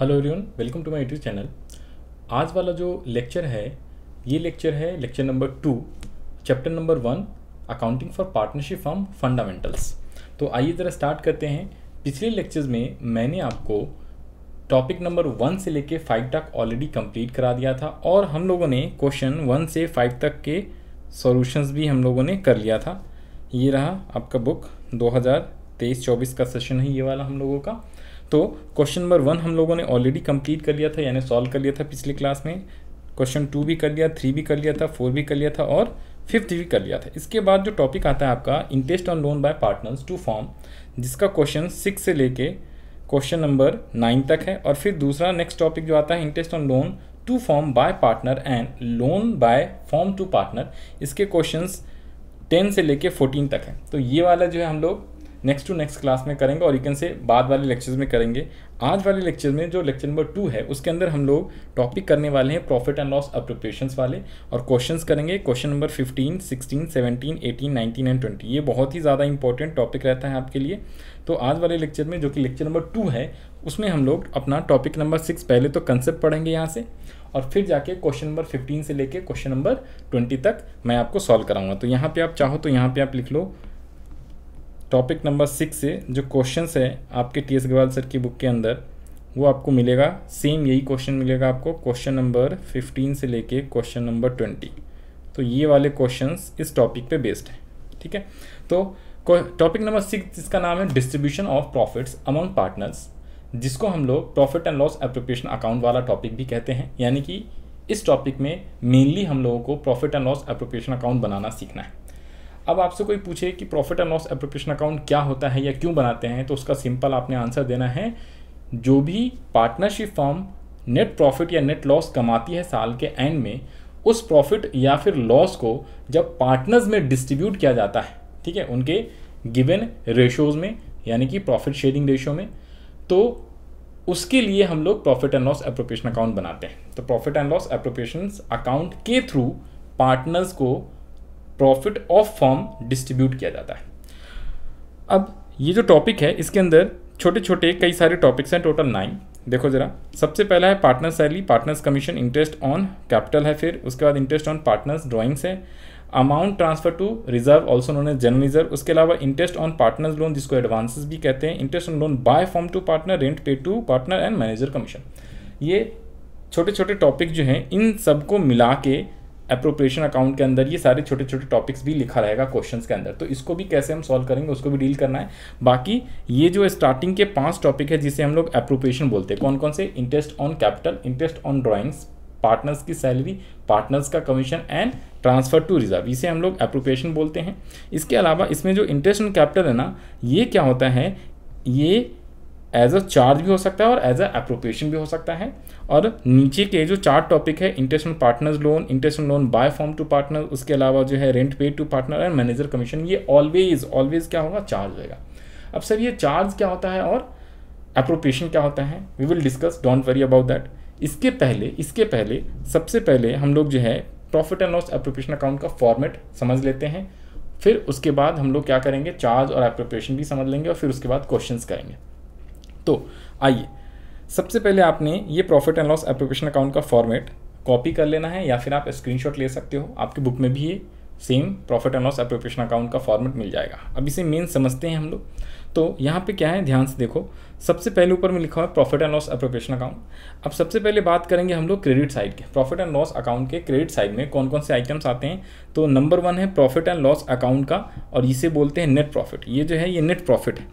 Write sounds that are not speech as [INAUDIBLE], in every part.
Hello everyone welcome to my YouTube channel आज वाला जो लेक्चर है ये लेक्चर है lecture number two chapter number one accounting for partnership firm fundamentals तो आइए ज़रा स्टार्ट करते हैं पिछले लेक्चर्स में मैंने आपको टॉपिक नंबर वन से लेके फाइव तक ऑलरेडी कंप्लीट करा दिया था और हम लोगों ने क्वेश्चन वन से फाइव तक के सॉल्यूशंस भी हम लोगों ने कर लिया था ये रहा आपका बुक 2023-24 का सेशन है ये वाला हम लोगों का तो क्वेश्चन नंबर वन हम लोगों ने ऑलरेडी कंप्लीट कर लिया था यानी सॉल्व कर लिया था पिछले क्लास में क्वेश्चन टू भी कर लिया थ्री भी कर लिया था फोर भी कर लिया था और फिफ्थ भी कर लिया था इसके बाद जो टॉपिक आता है आपका interest on loan by partners to firm जिसका क्वेश्चन सिक्स से लेके क्वेश्चन नंबर नाइन तक है और फिर दूसरा नेक्स्ट टॉपिक जो आता है interest on loan to firm by partner and loan by form to partner इसके क्वेश्चंस टेन से लेके फोर्टीन तक है तो ये वाला जो है हम लोग नेक्स्ट टू नेक्स्ट क्लास में करेंगे और यू कैन से बाद वाले लेक्चर्स में करेंगे आज वाले लेक्चर में जो लेक्चर नंबर टू है उसके अंदर हम लोग टॉपिक करने वाले हैं प्रॉफिट एंड लॉस अप्रोप्रिएशन वाले और क्वेश्चंस करेंगे क्वेश्चन नंबर 15, 16, 17, 18, 19 एंड 20 ये बहुत ही ज़्यादा इंपॉर्टेंट टॉपिक रहता है आपके लिए तो आज वाले लेक्चर में जो कि लेक्चर नंबर टू है उसमें हम लोग अपना टॉपिक नंबर सिक्स पहले तो कंसेप्ट पढ़ेंगे यहाँ से और फिर जाके क्वेश्चन नंबर फिफ्टीन से लेके क्वेश्चन नंबर ट्वेंटी तक मैं आपको सॉल्व कराऊंगा तो यहाँ पे आप चाहो तो यहाँ पे आप लिख लो टॉपिक नंबर सिक्स से जो क्वेश्चंस है आपके टी एस अग्रवाल सर की बुक के अंदर वो आपको मिलेगा सेम यही क्वेश्चन मिलेगा आपको क्वेश्चन नंबर फिफ्टीन से लेके क्वेश्चन नंबर ट्वेंटी तो ये वाले क्वेश्चंस इस टॉपिक पे बेस्ड हैं ठीक है तो टॉपिक नंबर सिक्स जिसका नाम है distribution of profits among partners जिसको हम लोग profit and loss appropriation account वाला टॉपिक भी कहते हैं यानी कि इस टॉपिक में मेनली हम लोगों को profit and loss appropriation account बनाना सीखना है अब आपसे कोई पूछे कि profit and loss appropriation account क्या होता है या क्यों बनाते हैं तो उसका सिंपल आपने आंसर देना है जो भी पार्टनरशिप फॉर्म नेट प्रॉफिट या नेट लॉस कमाती है साल के एंड में उस प्रॉफिट या फिर लॉस को जब पार्टनर्स में डिस्ट्रीब्यूट किया जाता है ठीक है उनके गिवन रेशोज में यानी कि प्रॉफिट शेयरिंग रेशो में तो उसके लिए हम लोग profit and loss appropriation account बनाते हैं तो profit and loss appropriation account के थ्रू पार्टनर्स को प्रॉफिट ऑफ फॉर्म डिस्ट्रीब्यूट किया जाता है अब ये जो टॉपिक है इसके अंदर छोटे छोटे कई सारे टॉपिक्स हैं टोटल नाइन देखो ज़रा सबसे पहला है partner salary partners commission interest on capital है फिर उसके बाद इंटरेस्ट ऑन पार्टनर्स ड्राइंग्स है amount transfer to reserve also known as general reserve उसके अलावा इंटरेस्ट ऑन पार्टनर्स लोन जिसको एडवांसेस भी कहते हैं interest on loan by form to partner rent pay to partner and manager commission ये छोटे छोटे टॉपिक जो हैं इन सबको मिला के अप्रोप्रिएशन अकाउंट के अंदर ये सारे छोटे छोटे टॉपिक्स भी लिखा रहेगा क्वेश्चंस के अंदर तो इसको भी कैसे हम सॉल्व करेंगे उसको भी डील करना है बाकी ये जो स्टार्टिंग के पांच टॉपिक है जिसे हम लोग अप्रोप्रिएशन बोलते हैं कौन कौन से interest on capital interest on drawings partners की सैलरी पार्टनर्स का commission and transfer to reserve इसे हम लोग अप्रोप्रिएशन बोलते हैं इसके अलावा इसमें जो इंटरेस्ट ऑन कैपिटल है ना ये क्या होता है ये एज अ चार्ज भी हो सकता है और एज अ अप्रोप्रिएशन भी हो सकता है और नीचे के जो चार टॉपिक है interest on partners loan interest on loan by form to partner उसके अलावा जो है rent pay to partner and manager commission ये ऑलवेज ऑलवेज क्या होगा चार्ज होगा अब सर ये चार्ज क्या होता है और अप्रोप्रिएशन क्या होता है we will discuss don't worry about that इसके पहले इसके पहले सबसे पहले हम लोग जो है profit and loss appropriation account का फॉर्मेट समझ लेते हैं फिर उसके बाद हम लोग क्या करेंगे चार्ज और अप्रोप्रिएशन भी समझ लेंगे और फिर उसके बाद क्वेश्चंस करेंगे तो आइए सबसे पहले आपने ये profit and loss application account का फॉर्मेट कॉपी कर लेना है या फिर आप स्क्रीनशॉट ले सकते हो आपकी बुक में भी ये same profit and loss appropriation account का फॉर्मेट मिल जाएगा अब इसे मेन समझते हैं हम लोग तो यहाँ पे क्या है ध्यान से देखो सबसे पहले ऊपर में लिखा हुआ है profit and loss appropriation account अब सबसे पहले बात करेंगे हम लोग क्रेडिट साइड के प्रॉफिट एंड लॉस अकाउंट के क्रेडिट साइड में कौन कौन से आइटम्स आते हैं तो नंबर वन है प्रॉफिट एंड लॉस अकाउंट का और इसे बोलते हैं नेट प्रॉफिट ये जो है ये नेट प्रॉफिट है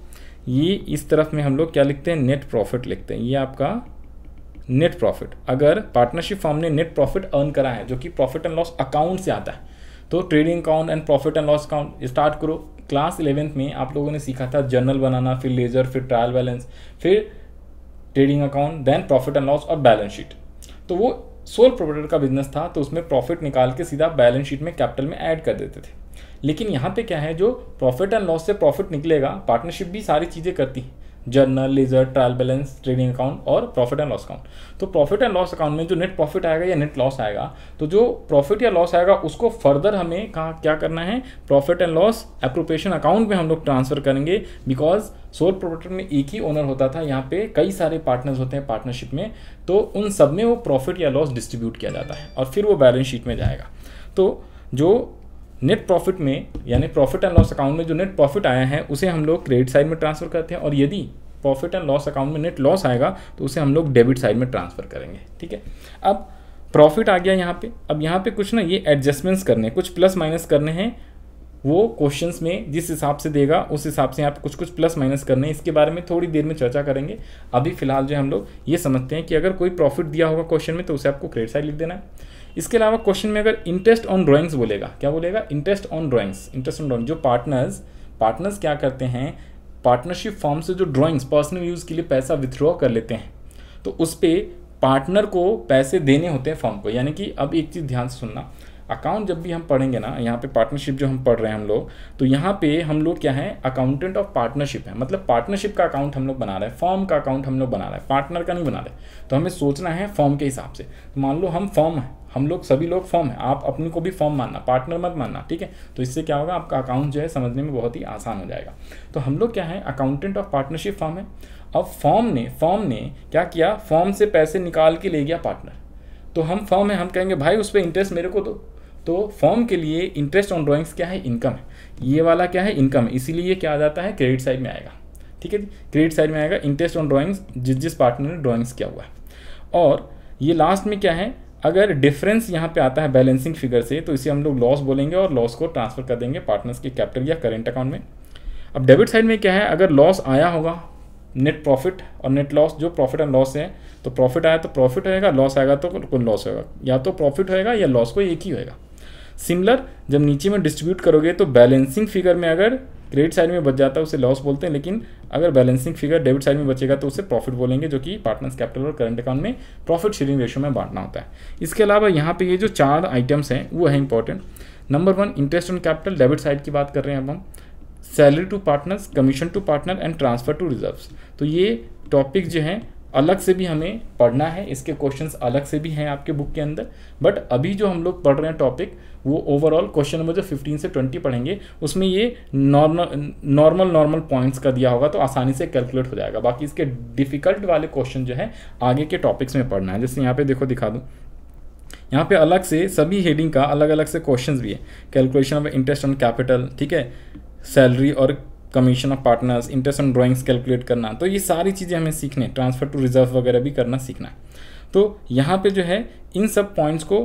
ये इस तरफ में हम लोग क्या लिखते हैं नेट प्रॉफिट लिखते हैं ये आपका नेट प्रॉफिट अगर पार्टनरशिप फॉर्म ने नेट प्रॉफिट अर्न करा है जो कि प्रॉफिट एंड लॉस अकाउंट से आता है तो trading account and profit and loss account start करो क्लास इलेवेंथ में आप लोगों ने सीखा था जर्नल बनाना फिर लेजर फिर ट्रायल बैलेंस फिर trading account then profit and loss और बैलेंस शीट तो वो सोल प्रोपरेटर का बिजनेस था तो उसमें प्रॉफिट निकाल के सीधा बैलेंस शीट में कैपिटल में ऐड कर देते थे लेकिन यहाँ पे क्या है जो प्रॉफिट एंड लॉस से प्रॉफिट निकलेगा पार्टनरशिप भी सारी चीज़ें करती journal ledger trial balance trading account और प्रॉफिट एंड लॉस अकाउंट तो प्रॉफिट एंड लॉस अकाउंट में जो नेट प्रॉफिट आएगा या नेट लॉस आएगा तो जो प्रॉफिट या लॉस आएगा उसको फर्दर हमें कहा क्या करना है profit and loss appropriation account में हम लोग ट्रांसफर करेंगे बिकॉज सोल प्रोपर्टर में एक ही ओनर होता था यहाँ पे कई सारे पार्टनर्स होते हैं पार्टनरशिप में तो उन सब में वो प्रॉफिट या लॉस डिस्ट्रीब्यूट किया जाता है और फिर वो बैलेंस शीट में जाएगा तो जो नेट प्रॉफिट में यानी प्रॉफिट एंड लॉस अकाउंट में जो नेट प्रॉफिट आया है उसे हम लोग क्रेडिट साइड में ट्रांसफर करते हैं और यदि प्रॉफिट एंड लॉस अकाउंट में नेट लॉस आएगा तो उसे हम लोग डेबिट साइड में ट्रांसफर करेंगे ठीक है अब प्रॉफिट आ गया यहाँ पे अब यहाँ पे कुछ ना ये एडजस्टमेंट्स करने कुछ प्लस माइनस करने हैं वो क्वेश्चन में जिस हिसाब से देगा उस हिसाब से यहाँ पे कुछ कुछ प्लस माइनस करने हैं इसके बारे में थोड़ी देर में चर्चा करेंगे अभी फिलहाल जो हम लोग ये समझते हैं कि अगर कोई प्रॉफिट दिया होगा क्वेश्चन में तो उसे आपको क्रेडिट साइड लिख देना है इसके अलावा क्वेश्चन में अगर इंटरेस्ट ऑन ड्राइंग्स बोलेगा क्या बोलेगा interest on drawings interest on drawing जो पार्टनर्स पार्टनर्स क्या करते हैं पार्टनरशिप फॉर्म से जो ड्राइंग्स पर्सनल यूज़ के लिए पैसा विथड्रॉ कर लेते हैं तो उस पर पार्टनर को पैसे देने होते हैं फॉर्म को यानी कि अब एक चीज़ ध्यान से सुनना अकाउंट जब भी हम पढ़ेंगे ना यहाँ पे पार्टनरशिप जो हम पढ़ रहे हैं हम लोग तो यहाँ पे हम लोग क्या है अकाउंटेंट ऑफ पार्टनरशिप है मतलब पार्टनरशिप का अकाउंट हम लोग बना रहे हैं फॉर्म का अकाउंट हम लोग बना रहे हैं पार्टनर का नहीं बना रहे तो हमें सोचना है फॉर्म के हिसाब से तो मान लो हम फॉर्म हैं हम लोग सभी लोग फॉर्म है आप अपने को भी फॉर्म मानना पार्टनर मत मानना ठीक है तो इससे क्या होगा आपका अकाउंट जो है समझने में बहुत ही आसान हो जाएगा तो हम लोग क्या है अकाउंटेंट ऑफ पार्टनरशिप फॉर्म है अब फॉर्म ने फॉर्म ने क्या किया फॉर्म से पैसे निकाल के ले गया पार्टनर तो हम फॉर्म है हम कहेंगे भाई उस पर इंटरेस्ट मेरे को दो तो फॉर्म के लिए इंटरेस्ट ऑन ड्रॉइंग्स क्या है इनकम है ये वाला क्या है इनकम है इसीलिए क्या आ जाता है क्रेडिट साइड में आएगा ठीक है क्रेडिट साइड में आएगा इंटरेस्ट ऑन ड्रॉइंग्स जिस जिस पार्टनर ने ड्रॉइंग्स किया हुआ है और ये लास्ट में क्या है अगर डिफरेंस यहाँ पे आता है बैलेंसिंग फिगर से तो इसे हम लोग लॉस बोलेंगे और लॉस को ट्रांसफर कर देंगे पार्टनर्स के कैपिटल या करेंट अकाउंट में अब डेबिट साइड में क्या है अगर लॉस आया होगा नेट प्रॉफिट और नेट लॉस जो प्रॉफिट एंड लॉस है तो प्रॉफिट आया तो प्रॉफिट होएगा लॉस आएगा तो कोई लॉस होगा या तो प्रॉफिट होएगा या लॉस को एक ही होएगा सिमिलर जब नीचे में डिस्ट्रीब्यूट करोगे तो बैलेंसिंग फिगर में अगर क्रेडिट साइड में बच जाता है उसे लॉस बोलते हैं लेकिन अगर बैलेंसिंग फिगर डेबिट साइड में बचेगा तो उसे प्रॉफिट बोलेंगे जो कि पार्टनर्स कैपिटल और करंट अकाउंट में प्रॉफिट शेयरिंग रेशो में बांटना होता है इसके अलावा यहाँ पे ये जो चार आइटम्स हैं वो है important number one interest on capital debit side की बात कर रहे हैं अब हम salary to partners commission to partner and transfer to reserve तो ये टॉपिक जो हैं अलग से भी हमें पढ़ना है इसके क्वेश्चंस अलग से भी हैं आपके बुक के अंदर बट अभी जो हम लोग पढ़ रहे हैं टॉपिक वो ओवरऑल क्वेश्चन नंबर जो 15 से 20 पढ़ेंगे उसमें ये नॉर्मल नॉर्मल नॉर्मल पॉइंट्स का दिया होगा तो आसानी से कैलकुलेट हो जाएगा बाकी इसके डिफिकल्ट वाले क्वेश्चन जो है आगे के टॉपिक्स में पढ़ना है जैसे यहाँ पे देखो दिखा दूँ यहाँ पे अलग से सभी हेडिंग का अलग अलग से क्वेश्चंस भी है calculation of interest on capital ठीक है सैलरी और commission of partners interest on drawings calculate करना तो ये सारी चीज़ें हमें सीखने ट्रांसफ़र टू रिजर्व वगैरह भी करना सीखना तो यहाँ पे जो है इन सब पॉइंट्स को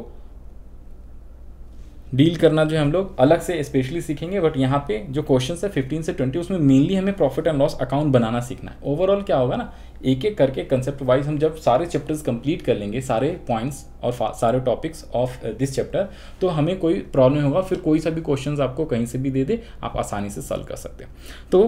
डील करना जो है हम लोग अलग से स्पेशली सीखेंगे बट यहाँ पे जो क्वेश्चन है फिफ्टीन से ट्वेंटी उसमें मेनली हमें प्रॉफिट एंड लॉस अकाउंट बनाना सीखना है ओवरऑल क्या होगा ना एक एक करके कंसेप्ट वाइज हम जब सारे चैप्टर्स कंप्लीट कर लेंगे सारे पॉइंट्स और सारे टॉपिक्स ऑफ दिस चैप्टर तो हमें कोई प्रॉब्लम होगा फिर कोई सा भी क्वेश्चन आपको कहीं से भी दे दे आप आसानी से सॉल्व कर सकते हैं तो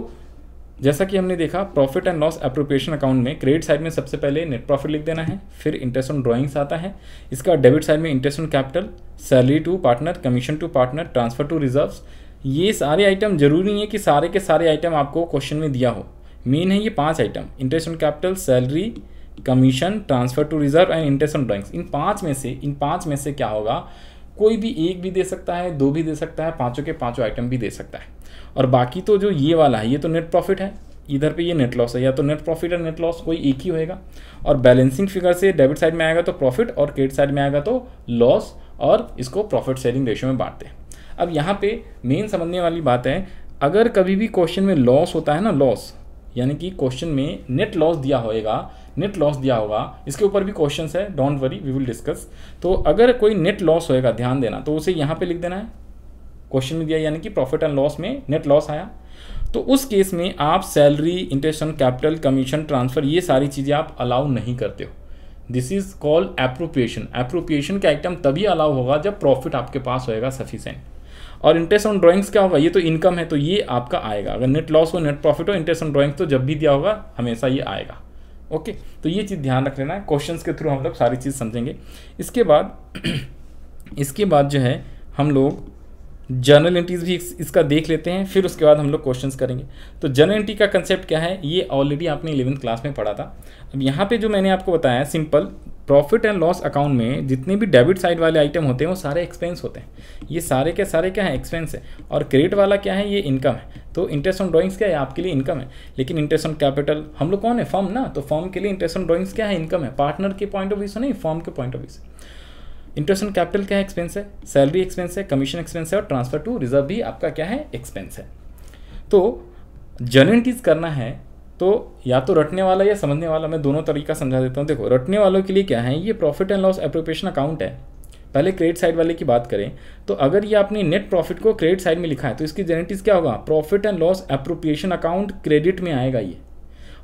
जैसा कि हमने देखा profit and loss appropriation account में क्रेडिट साइड में सबसे पहले नेट प्रॉफिट लिख देना है फिर इंटरेस्ट ऑन ड्राइंग्स आता है इसका डेबिट साइड में interest on capital salary to partner commission to partner transfer to reserves ये सारे आइटम जरूरी नहीं है कि सारे के सारे आइटम आपको क्वेश्चन में दिया हो मेन है ये पांच item interest on capital salary commission transfer to reserve and interest on drawings इन पांच में से इन पांच में से क्या होगा कोई भी एक भी दे सकता है दो भी दे सकता है पांचों के पांचों आइटम भी दे सकता है और बाकी तो जो ये वाला है ये तो नेट प्रॉफिट है इधर पे ये नेट लॉस है या तो नेट प्रॉफिट और नेट लॉस कोई एक ही होएगा और बैलेंसिंग फिगर से डेबिट साइड में आएगा तो प्रॉफिट और क्रेडिट साइड में आएगा तो लॉस और इसको प्रॉफिट सेलिंग रेशियो में बांटते हैं अब यहाँ पे मेन समझने वाली बात है अगर कभी भी क्वेश्चन में लॉस होता है ना लॉस यानी कि क्वेश्चन में नेट लॉस दिया होएगा नेट लॉस दिया होगा इसके ऊपर भी क्वेश्चन है don't worry we will discuss तो अगर कोई नेट लॉस होएगा ध्यान देना तो उसे यहाँ पे लिख देना है क्वेश्चन में दिया यानी कि प्रॉफिट एंड लॉस में नेट लॉस आया तो उस केस में आप salary interest on capital commission transfer ये सारी चीज़ें आप अलाउ नहीं करते हो this is called appropriation appropriation का आइटम तभी अलाउ होगा जब प्रॉफिट आपके पास होएगा सफिशेंट और इंटरेस्ट ऑन ड्राइंग्स क्या होगा ये तो इनकम है तो ये आपका आएगा अगर नेट लॉस हो नेट प्रॉफिट हो इंटरेस्ट ऑन ड्राइंग्स तो जब भी दिया होगा हमेशा ये आएगा ओके तो ये चीज़ ध्यान रख लेना है क्वेश्चन के थ्रू हम लोग सारी चीज़ समझेंगे इसके बाद [CLEARS THROAT] इसके बाद जो है हम लोग जर्नल एंट्रीज भी इसका देख लेते हैं फिर उसके बाद हम लोग क्वेश्चन करेंगे तो जर्नल एंट्री का कंसेप्ट क्या है ये ऑलरेडी आपने इलेवंथ क्लास में पढ़ा था अब यहाँ पे जो मैंने आपको बताया simple profit and loss account में जितने भी डेबिट साइड वाले आइटम होते हैं वो सारे एक्सपेंस होते हैं ये सारे के सारे क्या है एक्सपेंस है और क्रेडिट वाला क्या है ये इनकम है तो इंटरेस्ट ऑन ड्राइंग्स क्या है आपके लिए इनकम है लेकिन इंटरेस्ट ऑन कैपिटल हम लोग कौन है फॉर्म ना तो फॉर्म के लिए इंटरेस्ट ऑन ड्राइंग्स क्या है इनकम है पार्टनर के पॉइंट ऑफ व्यू से नहीं फॉर्म के पॉइंट ऑफ व्यू से इंटरेस्ट ऑन कैपिटल क्या है एक्सपेंस है सैलरी एक्सपेंस है कमीशन एक्सपेंस है और ट्रांसफर टू रिजर्व भी आपका क्या है एक्सपेंस है तो जर्नेटीज करना है तो या तो रटने वाला या समझने वाला मैं दोनों तरीका समझा देता हूँ देखो रटने वालों के लिए क्या है ये profit and loss appropriation account है पहले क्रेडिट साइड वाले की बात करें तो अगर ये आपने नेट प्रॉफिट को क्रेडिट साइड में लिखा है तो इसकी जेनेटिस क्या होगा profit and loss appropriation account credit में आएगा ये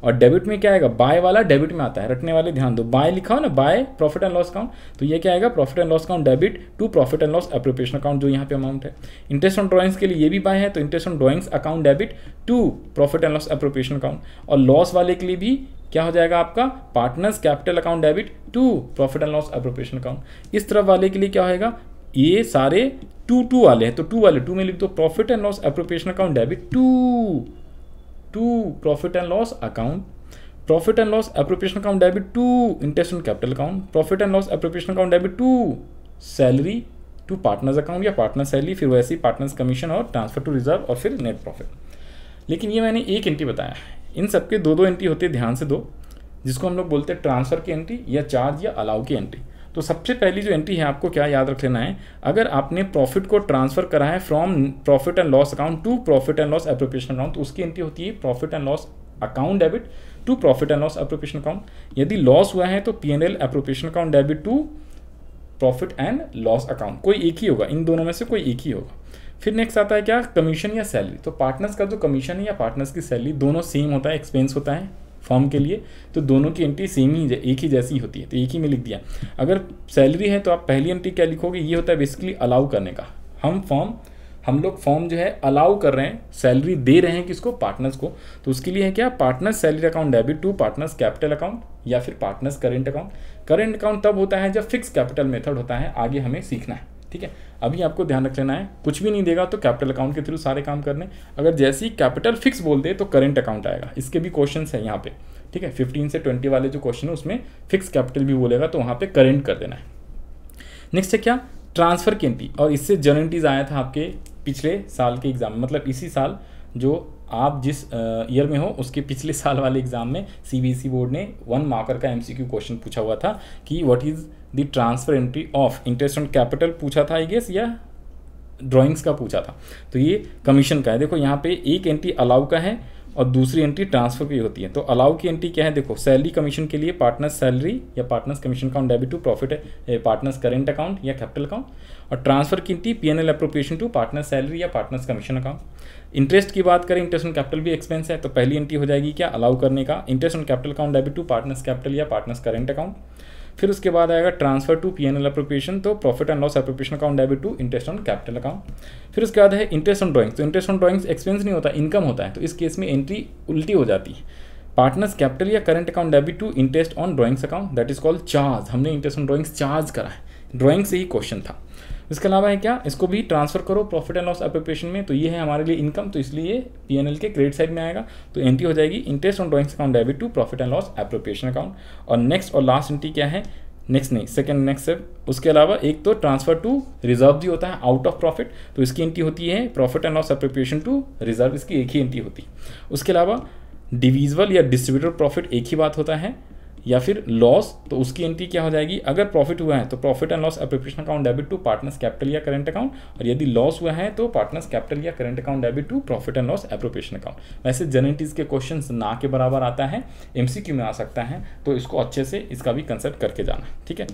और डेबिट में क्या आएगा बाय वाला डेबिट में आता है रटने वाले ध्यान दो बाय लिखा हो ना by profit and loss account तो ये क्या आएगा profit and loss account debit to profit and loss appropriation account जो यहाँ पे अमाउंट है इंटरेस्ट ऑन ड्रॉइंग्स के लिए ये भी बाय है तो interest on drawings account debit to profit and loss appropriation account और लॉस वाले के लिए भी क्या हो जाएगा आपका partners capital account debit to profit and loss appropriation account इस तरफ वाले के लिए क्या होगा ये सारे टू टू वाले हैं तो टू वाले टू में लिख दो profit and loss appropriation account debit to to profit and loss account profit and loss appropriation account debit to interest on capital account profit and loss appropriation account debit to salary to partners account या partner salary फिर वैसे ही partners commission और transfer to reserve और फिर net profit लेकिन ये मैंने एक एंट्री बताया इन सबके दो दो एंट्री होती है ध्यान से दो जिसको हम लोग बोलते हैं ट्रांसफर की एंट्री या चार्ज या अलाउ की एंट्री तो सबसे पहली जो एंट्री है आपको क्या याद रख लेना है अगर आपने प्रॉफिट को ट्रांसफर करा है from profit and loss account to profit and loss appropriation account तो उसकी एंट्री होती है profit and loss account debit to profit and loss appropriation account यदि लॉस हुआ है तो P N L appropriation account debit to profit and loss account कोई एक ही होगा इन दोनों में से कोई एक ही होगा फिर नेक्स्ट आता है क्या कमीशन या सैलरी तो पार्टनर्स का जो कमीशन या पार्टनर्स की सैलरी दोनों सेम होता है एक्सपेंस होता है फॉर्म के लिए तो दोनों की एंट्री सेम ही एक ही जैसी होती है तो एक ही में लिख दिया अगर सैलरी है तो आप पहली एंट्री क्या लिखोगे ये होता है बेसिकली अलाउ करने का हम फॉर्म हम लोग फॉर्म जो है अलाउ कर रहे हैं सैलरी दे रहे हैं किसको पार्टनर्स को तो उसके लिए है क्या partners salary account debit to partners capital account या फिर partners current account current account तब होता है जब फिक्स कैपिटल मेथड होता है आगे हमें सीखना है ठीक है अभी आपको ध्यान रख लेना है कुछ भी नहीं देगा तो कैपिटल अकाउंट के थ्रू सारे काम करने अगर जैसे ही कैपिटल फिक्स बोल दे तो करेंट अकाउंट आएगा इसके भी क्वेश्चन है यहाँ पे ठीक है फिफ्टीन से ट्वेंटी वाले जो क्वेश्चन है उसमें फिक्स कैपिटल भी बोलेगा तो वहाँ पे करेंट कर देना है नेक्स्ट है क्या ट्रांसफ़र केन्टी और इससे जर्नटीज आया था आपके पिछले साल के एग्जाम में मतलब इसी साल जो आप जिस ईयर में हो उसके पिछले [LAUGHS] साल वाले एग्जाम में सीबीएसई बोर्ड e ने वन मार्कर का एमसीक्यू क्वेश्चन पूछा हुआ था कि what is the transfer entry of interest on capital पूछा था आई गेस या ड्राइंग्स का पूछा था तो ये कमीशन का है देखो यहाँ पे एक एंट्री अलाउ का है और दूसरी एंट्री ट्रांसफर की होती है तो अलाउ की एंट्री क्या है देखो सैलरी कमीशन के लिए पार्टनर्स सैलरी या partners commission account debit to profit partners current account या कैपिटल अकाउंट और ट्रांसफर की entry P N L to partner salary या पार्टनर्स कमीशन अकाउंट इंटरेस्ट की बात करें इंटरेस्ट ऑन कैपिटल भी एक्सपेंस है तो पहली एंट्री हो जाएगी क्या अलाउ करने का interest on capital account debit to partners capital या पार्टनर्स करेंट अकाउंट फिर उसके बाद आएगा transfer to P N L appropriation तो profit and loss appropriation account debit to interest on capital account फिर उसके बाद है इंटरेस्ट ऑन ड्रॉइंग्स तो इंटरेस्ट ऑन ड्रॉइंग्स एक्सपेंस नहीं होता इनकम होता है तो इस केस में एंट्री उल्टी हो जाती है पार्टनर्स कैपिटल या current account debit to interest on drawings account that is called charge हमने इंटरेस्ट ऑन ड्रॉइंग्स चार्ज करा है ड्रॉइंग से ही क्वेश्चन था इसके अलावा है क्या इसको भी ट्रांसफर करो प्रॉफिट एंड लॉस अप्रोप्रिएशन में तो ये है हमारे लिए इनकम तो इसलिए पी एन एल के क्रेडिट साइड में आएगा तो एंट्री हो जाएगी interest on drawings account debit to profit and loss appropriation account और नेक्स्ट और लास्ट एंट्री क्या है नेक्स्ट नहीं सेकंड नेक्स्ट स्टेप उसके अलावा एक तो ट्रांसफर टू रिजर्व भी होता है आउट ऑफ प्रॉफिट तो इसकी एंट्री होती है profit and loss appropriation to reserve इसकी एक ही एंट्री होती है उसके अलावा डिविजल या डिस्ट्रीब्यूटर प्रॉफिट एक ही बात होता है या फिर लॉस तो उसकी एंट्री क्या हो जाएगी अगर प्रॉफिट हुआ है तो profit and loss appropriation account debit to partners capital या करंट अकाउंट और यदि लॉस हुआ है तो पार्टनर्स कैपिटल या current account debit to profit and loss appropriation account वैसे जनरेटीज के क्वेश्चन ना के बराबर आता है एमसीक्यू में आ सकता है तो इसको अच्छे से इसका भी कंसेप्ट करके जाना ठीक है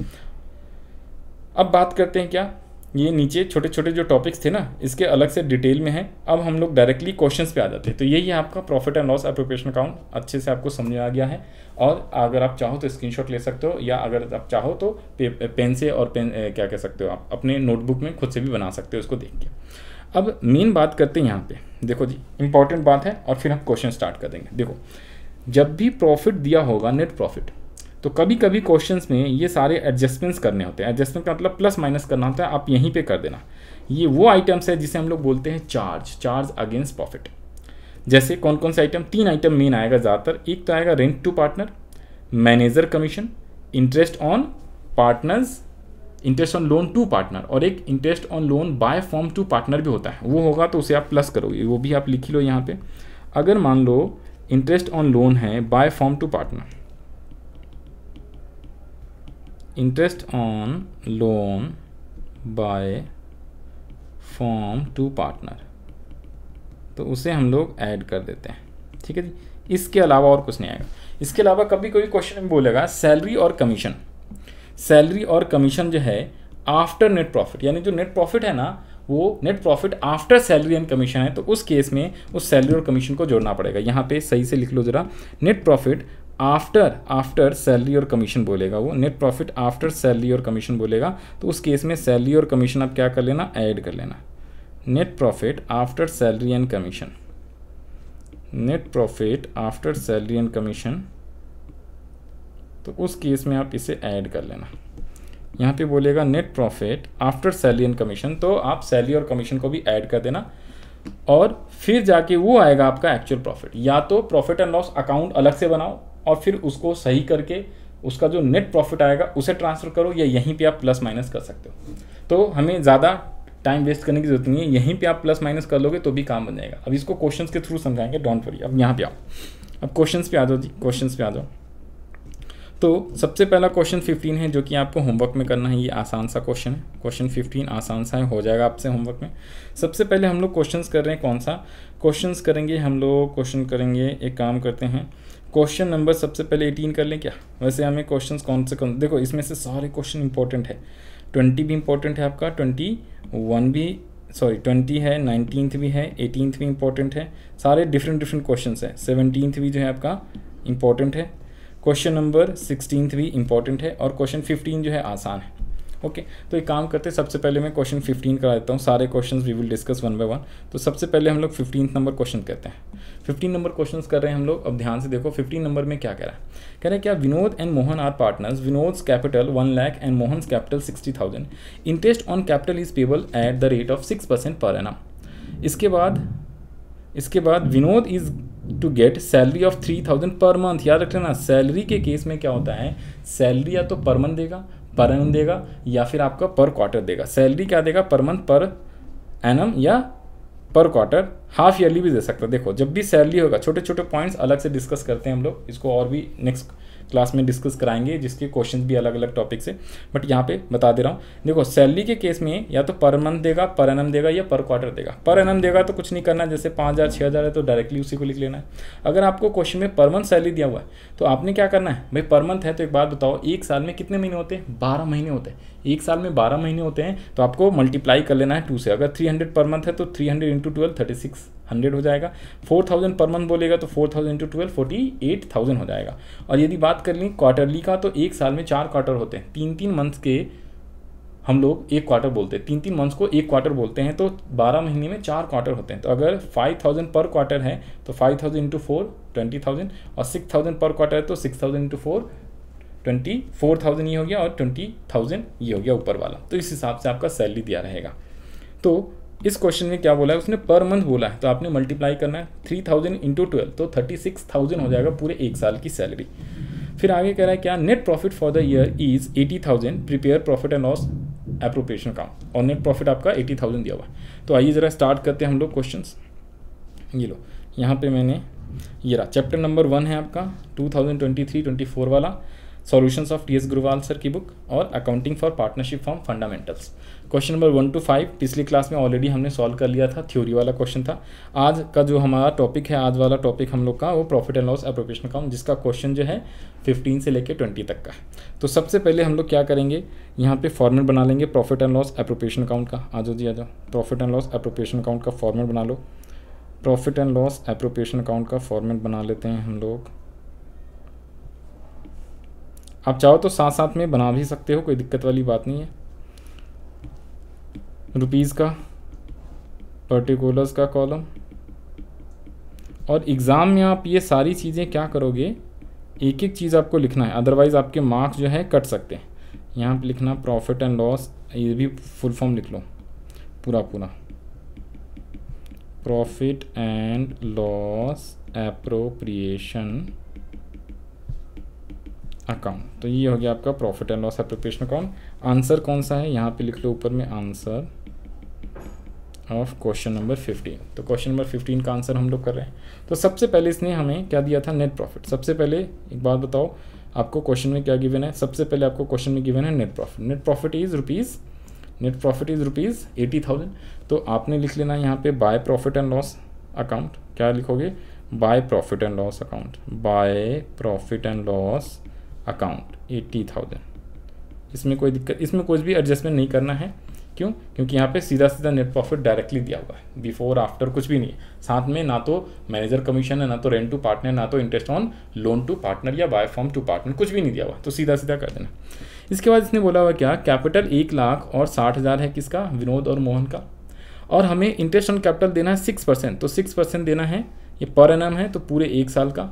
अब बात करते हैं क्या ये नीचे छोटे छोटे जो टॉपिक्स थे ना इसके अलग से डिटेल में है अब हम लोग डायरेक्टली क्वेश्चंस पे आ जाते हैं तो यही है आपका profit and loss appropriation account अच्छे से आपको समझ आ गया है और अगर आप चाहो तो स्क्रीनशॉट ले सकते हो या अगर आप चाहो तो पे, पेन से और पेन क्या कह सकते हो आप अपने नोटबुक में खुद से भी बना सकते हो उसको देख के अब मेन बात करते हैं यहाँ पर देखो जी इंपॉर्टेंट बात है और फिर हम क्वेश्चन स्टार्ट कर देंगे देखो जब भी प्रॉफिट दिया होगा नेट प्रॉफिट तो कभी कभी क्वेश्चन में ये सारे एडजस्टमेंट्स करने होते हैं एडजस्टमेंट का मतलब प्लस माइनस करना होता है आप यहीं पे कर देना ये वो आइटम्स है जिसे हम लोग बोलते हैं चार्ज चार्ज अगेंस्ट प्रॉफिट जैसे कौन कौन से आइटम तीन आइटम मेन आएगा ज़्यादातर एक तो आएगा rent to partner manager commission interest on partners interest on loan to partner और एक interest on loan by form to partner भी होता है वो होगा तो उसे आप प्लस करोगे वो भी आप लिख लो यहाँ पे अगर मान लो इंटरेस्ट ऑन लोन है by form to partner interest on loan by form to partner तो उसे हम लोग ऐड कर देते हैं ठीक है जी इसके अलावा और कुछ नहीं आएगा इसके अलावा कभी कोई क्वेश्चन बोलेगा सैलरी और कमीशन सैलरी और कमीशन जो है आफ्टर नेट प्रॉफिट यानी जो नेट प्रॉफिट है ना वो net profit after salary and commission है तो उस केस में उस सैलरी और कमीशन को जोड़ना पड़ेगा यहाँ पे सही से लिख लो जरा net profit after after salary और कमीशन बोलेगा वो नेट प्रॉफिट आफ्टर सैलरी और कमीशन बोलेगा तो उस केस में सैलरी और कमीशन आप क्या कर लेना ऐड कर लेना net profit after salary and commission net profit after salary and commission तो उस केस में आप इसे ऐड कर लेना यहाँ पे बोलेगा net profit after salary and commission तो आप सैलरी और कमीशन को भी ऐड कर देना और फिर जाके वो आएगा आपका एक्चुअल प्रॉफिट या तो प्रॉफिट एंड लॉस अकाउंट अलग से बनाओ और फिर उसको सही करके उसका जो नेट प्रॉफिट आएगा उसे ट्रांसफ़र करो या यहीं पे आप प्लस माइनस कर सकते हो तो हमें ज़्यादा टाइम वेस्ट करने की जरूरत नहीं है यहीं पे आप प्लस माइनस कर लोगे तो भी काम बन जाएगा अब इसको क्वेश्चंस के थ्रू समझाएंगे डोंट वरी अब यहाँ पे आओ अब क्वेश्चंस पे आ जाओ जी क्वेश्चंस पे आ जाओ तो सबसे पहला क्वेश्चन फिफ्टीन है जो कि आपको होमवर्क में करना है ये आसान सा क्वेश्चन है क्वेश्चन फिफ्टीन आसान सा है हो जाएगा आपसे होमवर्क में सबसे पहले हम लोग क्वेश्चन कर रहे हैं कौन सा क्वेश्चन करेंगे हम लोग क्वेश्चन करेंगे एक काम करते हैं क्वेश्चन नंबर सबसे पहले एटीन कर लें क्या वैसे हमें क्वेश्चन कौन से कौन देखो इसमें से सारे क्वेश्चन इंपॉर्टेंट है ट्वेंटी भी इंपॉर्टेंट है आपका ट्वेंटी वन भी सॉरी ट्वेंटी है नाइनटीन्थ भी है एटीनथ भी इंपॉर्टेंट है सारे डिफरेंट डिफरेंट क्वेश्चन है सेवनटीन्थ भी जो है आपका इंपॉर्टेंट है क्वेश्चन नंबर सिक्सटीन्थ भी इंपॉर्टेंट है और क्वेश्चन फिफ्टीन जो है आसान है ओके तो एक काम करते सबसे पहले मैं क्वेश्चन फिफ्टीन करा देता हूँ सारे question we will discuss one by one तो सबसे पहले हम लोग फिफ्टीन नंबर क्वेश्चन कहते हैं फिफ्टीन नंबर क्वेश्चन कर रहे हैं हम लोग अब ध्यान से देखो फिफ्टीन नंबर में क्या कह रहा है कह रहे हैं क्या Vinod and Mohan are partners Vinod's capital one lakh and Mohan capital sixty thousand interest on capital is payable at the rate of six percent per an इसके बाद इसके बाद Vinod is to get salary of three thousand per month याद रख लेना salary के case में क्या होता है सैलरी या तो पर मंथ देगा पर एन देगा या फिर आपका पर क्वार्टर देगा सैलरी क्या देगा पर मंथ पर एन या पर क्वार्टर हाफ ईयरली भी दे सकता है देखो जब भी सैलरी होगा छोटे छोटे पॉइंट्स अलग से डिस्कस करते हैं हम लोग इसको और भी नेक्स्ट क्लास में डिस्कस कराएंगे जिसके क्वेश्चन भी अलग अलग टॉपिक से बट यहाँ पे बता दे रहा हूँ देखो सैलरी के केस में या तो पर मंथ देगा पर एन देगा या पर क्वार्टर देगा पर एन देगा तो कुछ नहीं करना जैसे पाँच हज़ार छः हज़ार है तो डायरेक्टली उसी को लिख लेना है अगर आपको क्वेश्चन में पर मंथ सैलरी दिया हुआ है तो आपने क्या करना है भाई पर मंथ है तो एक बात बताओ एक साल में कितने महीने होते हैं बारह महीने होते हैं एक साल में बारह महीने होते हैं तो आपको मल्टीप्लाई कर लेना है टू से अगर थ्री हंड्रेड पर मंथ है तो three hundred into twelve thirty six hundred हो जाएगा फोर थाउजेंड पर मंथ बोलेगा तो four thousand into twelve forty eight thousand हो जाएगा और यदि बात कर लें क्वार्टरली का तो एक साल में चार क्वार्टर होते हैं तीन तीन मंथ्स के हम लोग एक क्वार्टर बोलते हैं तीन तीन मंथ्स को एक क्वार्टर बोलते हैं तो बारह महीने में चार क्वार्टर होते हैं तो अगर फाइव थाउजेंड पर क्वार्टर है तो five thousand into four twenty thousand और सिक्स थाउजेंड पर क्वार्टर है तो six thousand into four twenty four thousand ये हो गया और ट्वेंटी थाउजेंड ये हो गया ऊपर वाला तो इस हिसाब से आपका सैलरी दिया रहेगा तो इस क्वेश्चन में क्या बोला है उसने पर मंथ बोला है तो आपने मल्टीप्लाई करना है थ्री थाउजेंड इंटू ट्वेल्व तो थर्टी सिक्स थाउजेंड हो जाएगा पूरे एक साल की सैलरी फिर आगे कह रहा है क्या net profit for the year is eighty thousand prepare profit and loss appropriation account और नेट प्रॉफिट आपका एटी थाउजेंड दिया हुआ है तो आइए ज़रा स्टार्ट करते हैं हम लोग क्वेश्चन ये लो यहाँ पे मैंने ये रहा चैप्टर नंबर वन है आपका two thousand twenty three twenty four वाला solutions of T S Grewal sir की बुक और accounting for partnership firm fundamentals question number one two five पिछली क्लास में ऑलरेडी हमने सॉल्व कर लिया था थ्योरी वाला क्वेश्चन था आज का जो हमारा टॉपिक है आज वाला टॉपिक हम लोग का वो profit and loss appropriation account जिसका क्वेश्चन जो है फिफ्टीन से लेकर ट्वेंटी तक का है तो सबसे पहले हम लोग क्या करेंगे यहाँ पे फॉर्मेट बना लेंगे profit and loss appropriation account का आ जाओ जी आ जाओ profit and loss appropriation account का फॉर्मेट बना लो profit and loss appropriation account का फॉर्मेट बना लेते हैं हम लोग आप चाहो तो साथ साथ में बना भी सकते हो कोई दिक्कत वाली बात नहीं है रुपीज़ का पर्टिकुलर्स का कॉलम और एग्ज़ाम में आप ये सारी चीज़ें क्या करोगे एक एक चीज़ आपको लिखना है अदरवाइज़ आपके मार्क्स जो है कट सकते हैं यहाँ पे लिखना प्रॉफिट एंड लॉस ये भी फुल फॉर्म लिख लो पूरा पूरा profit and loss appropriation account तो ये हो गया आपका profit and loss appropriation account answer कौन सा है यहाँ पे लिख लो ऊपर में आंसर ऑफ क्वेश्चन नंबर 15 तो क्वेश्चन नंबर 15 का आंसर हम लोग कर रहे हैं तो सबसे पहले इसने हमें क्या दिया था नेट प्रॉफिट सबसे पहले एक बात बताओ आपको क्वेश्चन में क्या गिवन है सबसे पहले आपको क्वेश्चन में गिवन है net profit net profit is rupees net profit is rupees eighty thousand तो आपने लिख लेना यहाँ पे by profit and loss account क्या लिखोगे by profit and loss account by profit and loss account eighty thousand इसमें कोई दिक्कत इसमें कुछ भी एडजस्टमेंट नहीं करना है क्यों क्योंकि यहाँ पे सीधा सीधा नेट प्रॉफिट डायरेक्टली दिया हुआ है बिफोर आफ्टर कुछ भी नहीं है साथ में ना तो मैनेजर कमीशन है ना तो रेंट टू पार्टनर ना तो interest on loan to partner या बाय फॉर्म टू पार्टनर कुछ भी नहीं दिया हुआ तो सीधा सीधा कर देना इसके बाद इसने बोला हुआ क्या कैपिटल एक लाख और साठ हज़ार है किसका विनोद और मोहन का और हमें इंटरेस्ट ऑन कैपिटल देना है सिक्स परसेंट तो सिक्स परसेंट देना है ये पर एन है तो पूरे एक साल का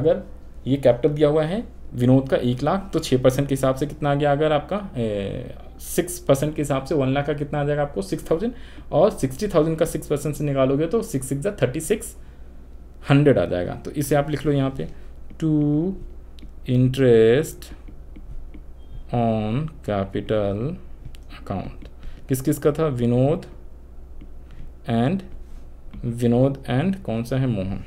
अगर ये कैपिटल दिया हुआ है विनोद का एक लाख तो छः परसेंट के हिसाब से कितना आ गया अगर आपका सिक्स परसेंट के हिसाब से वन लाख का कितना आ जाएगा आपको सिक्स थाउजेंड और सिक्सटी थाउजेंड का सिक्स परसेंट से निकालोगे तो six six thirty six hundred आ जाएगा तो इसे आप लिख लो यहाँ पे to interest on capital account किस किस का था विनोद एंड विनोद एंड कौन सा है मोहन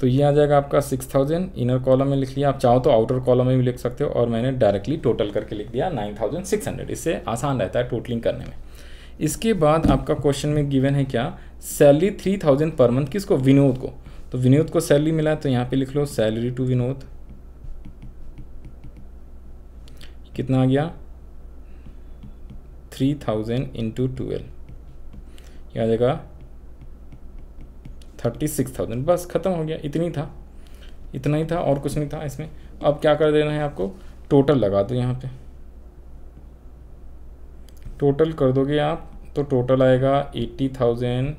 तो ये आ जाएगा आपका सिक्स थाउजेंड इनर कॉलम में लिख लिया आप चाहो तो आउटर कॉलम में भी लिख सकते हो और मैंने डायरेक्टली टोटल करके लिख दिया नाइन थाउजेंड सिक्स हंड्रेड इससे आसान रहता है टोटलिंग करने में इसके बाद आपका क्वेश्चन में गिवन है क्या salary three thousand per month किसको विनोद को तो विनोद को सैलरी मिला तो यहाँ पे लिख लो सैलरी टू विनोद कितना आ गया थ्री थाउजेंड इंटू ट्वेल्व आ जाएगा थर्टी सिक्स थाउजेंड बस ख़त्म हो गया इतनी था इतना ही था और कुछ नहीं था इसमें अब क्या कर देना है आपको टोटल लगा दो यहाँ पे टोटल कर दोगे आप तो टोटल आएगा एट्टी थाउजेंड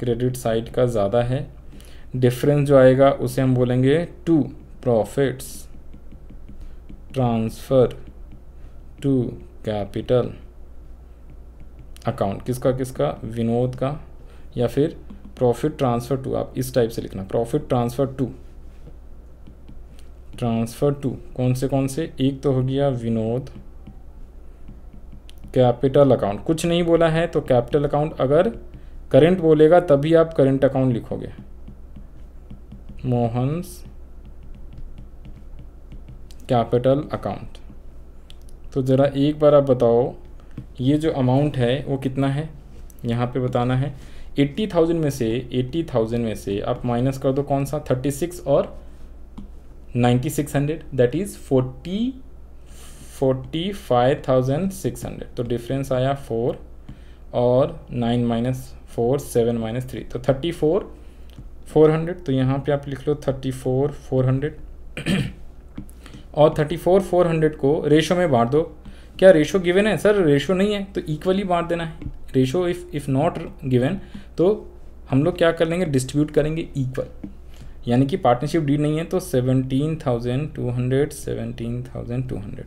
क्रेडिट साइड का ज़्यादा है डिफरेंस जो आएगा उसे हम बोलेंगे to profits transfer to capital account किसका किसका विनोद का या फिर प्रॉफिट ट्रांसफ़र टू आप इस टाइप से लिखना profit transfer to transfer to कौन से कौन से एक तो हो गया विनोद कैपिटल अकाउंट कुछ नहीं बोला है तो कैपिटल अकाउंट अगर करंट बोलेगा तभी आप करंट अकाउंट लिखोगे मोहन कैपिटल अकाउंट तो ज़रा एक बार आप बताओ ये जो अमाउंट है वो कितना है यहाँ पे बताना है एट्टी थाउजेंड में से एट्टी थाउजेंड में से आप माइनस कर दो कौन सा थर्टी सिक्स और ninety six hundred that is forty forty five thousand six hundred तो डिफरेंस आया फोर और nine minus four seven minus three तो थर्टी फोर फोर हंड्रेड तो यहाँ पे आप लिख लो थर्टी फोर फोर हंड्रेड और थर्टी फोर फोर हंड्रेड को रेशो में बांट दो क्या रेशो गिवन है सर रेशो नहीं है तो इक्वली बांट देना है ratio if if not given तो हम लोग क्या कर लेंगे डिस्ट्रीब्यूट करेंगे इक्वल यानी कि पार्टनरशिप डीड नहीं है तो seventeen thousand two hundred seventeen thousand two hundred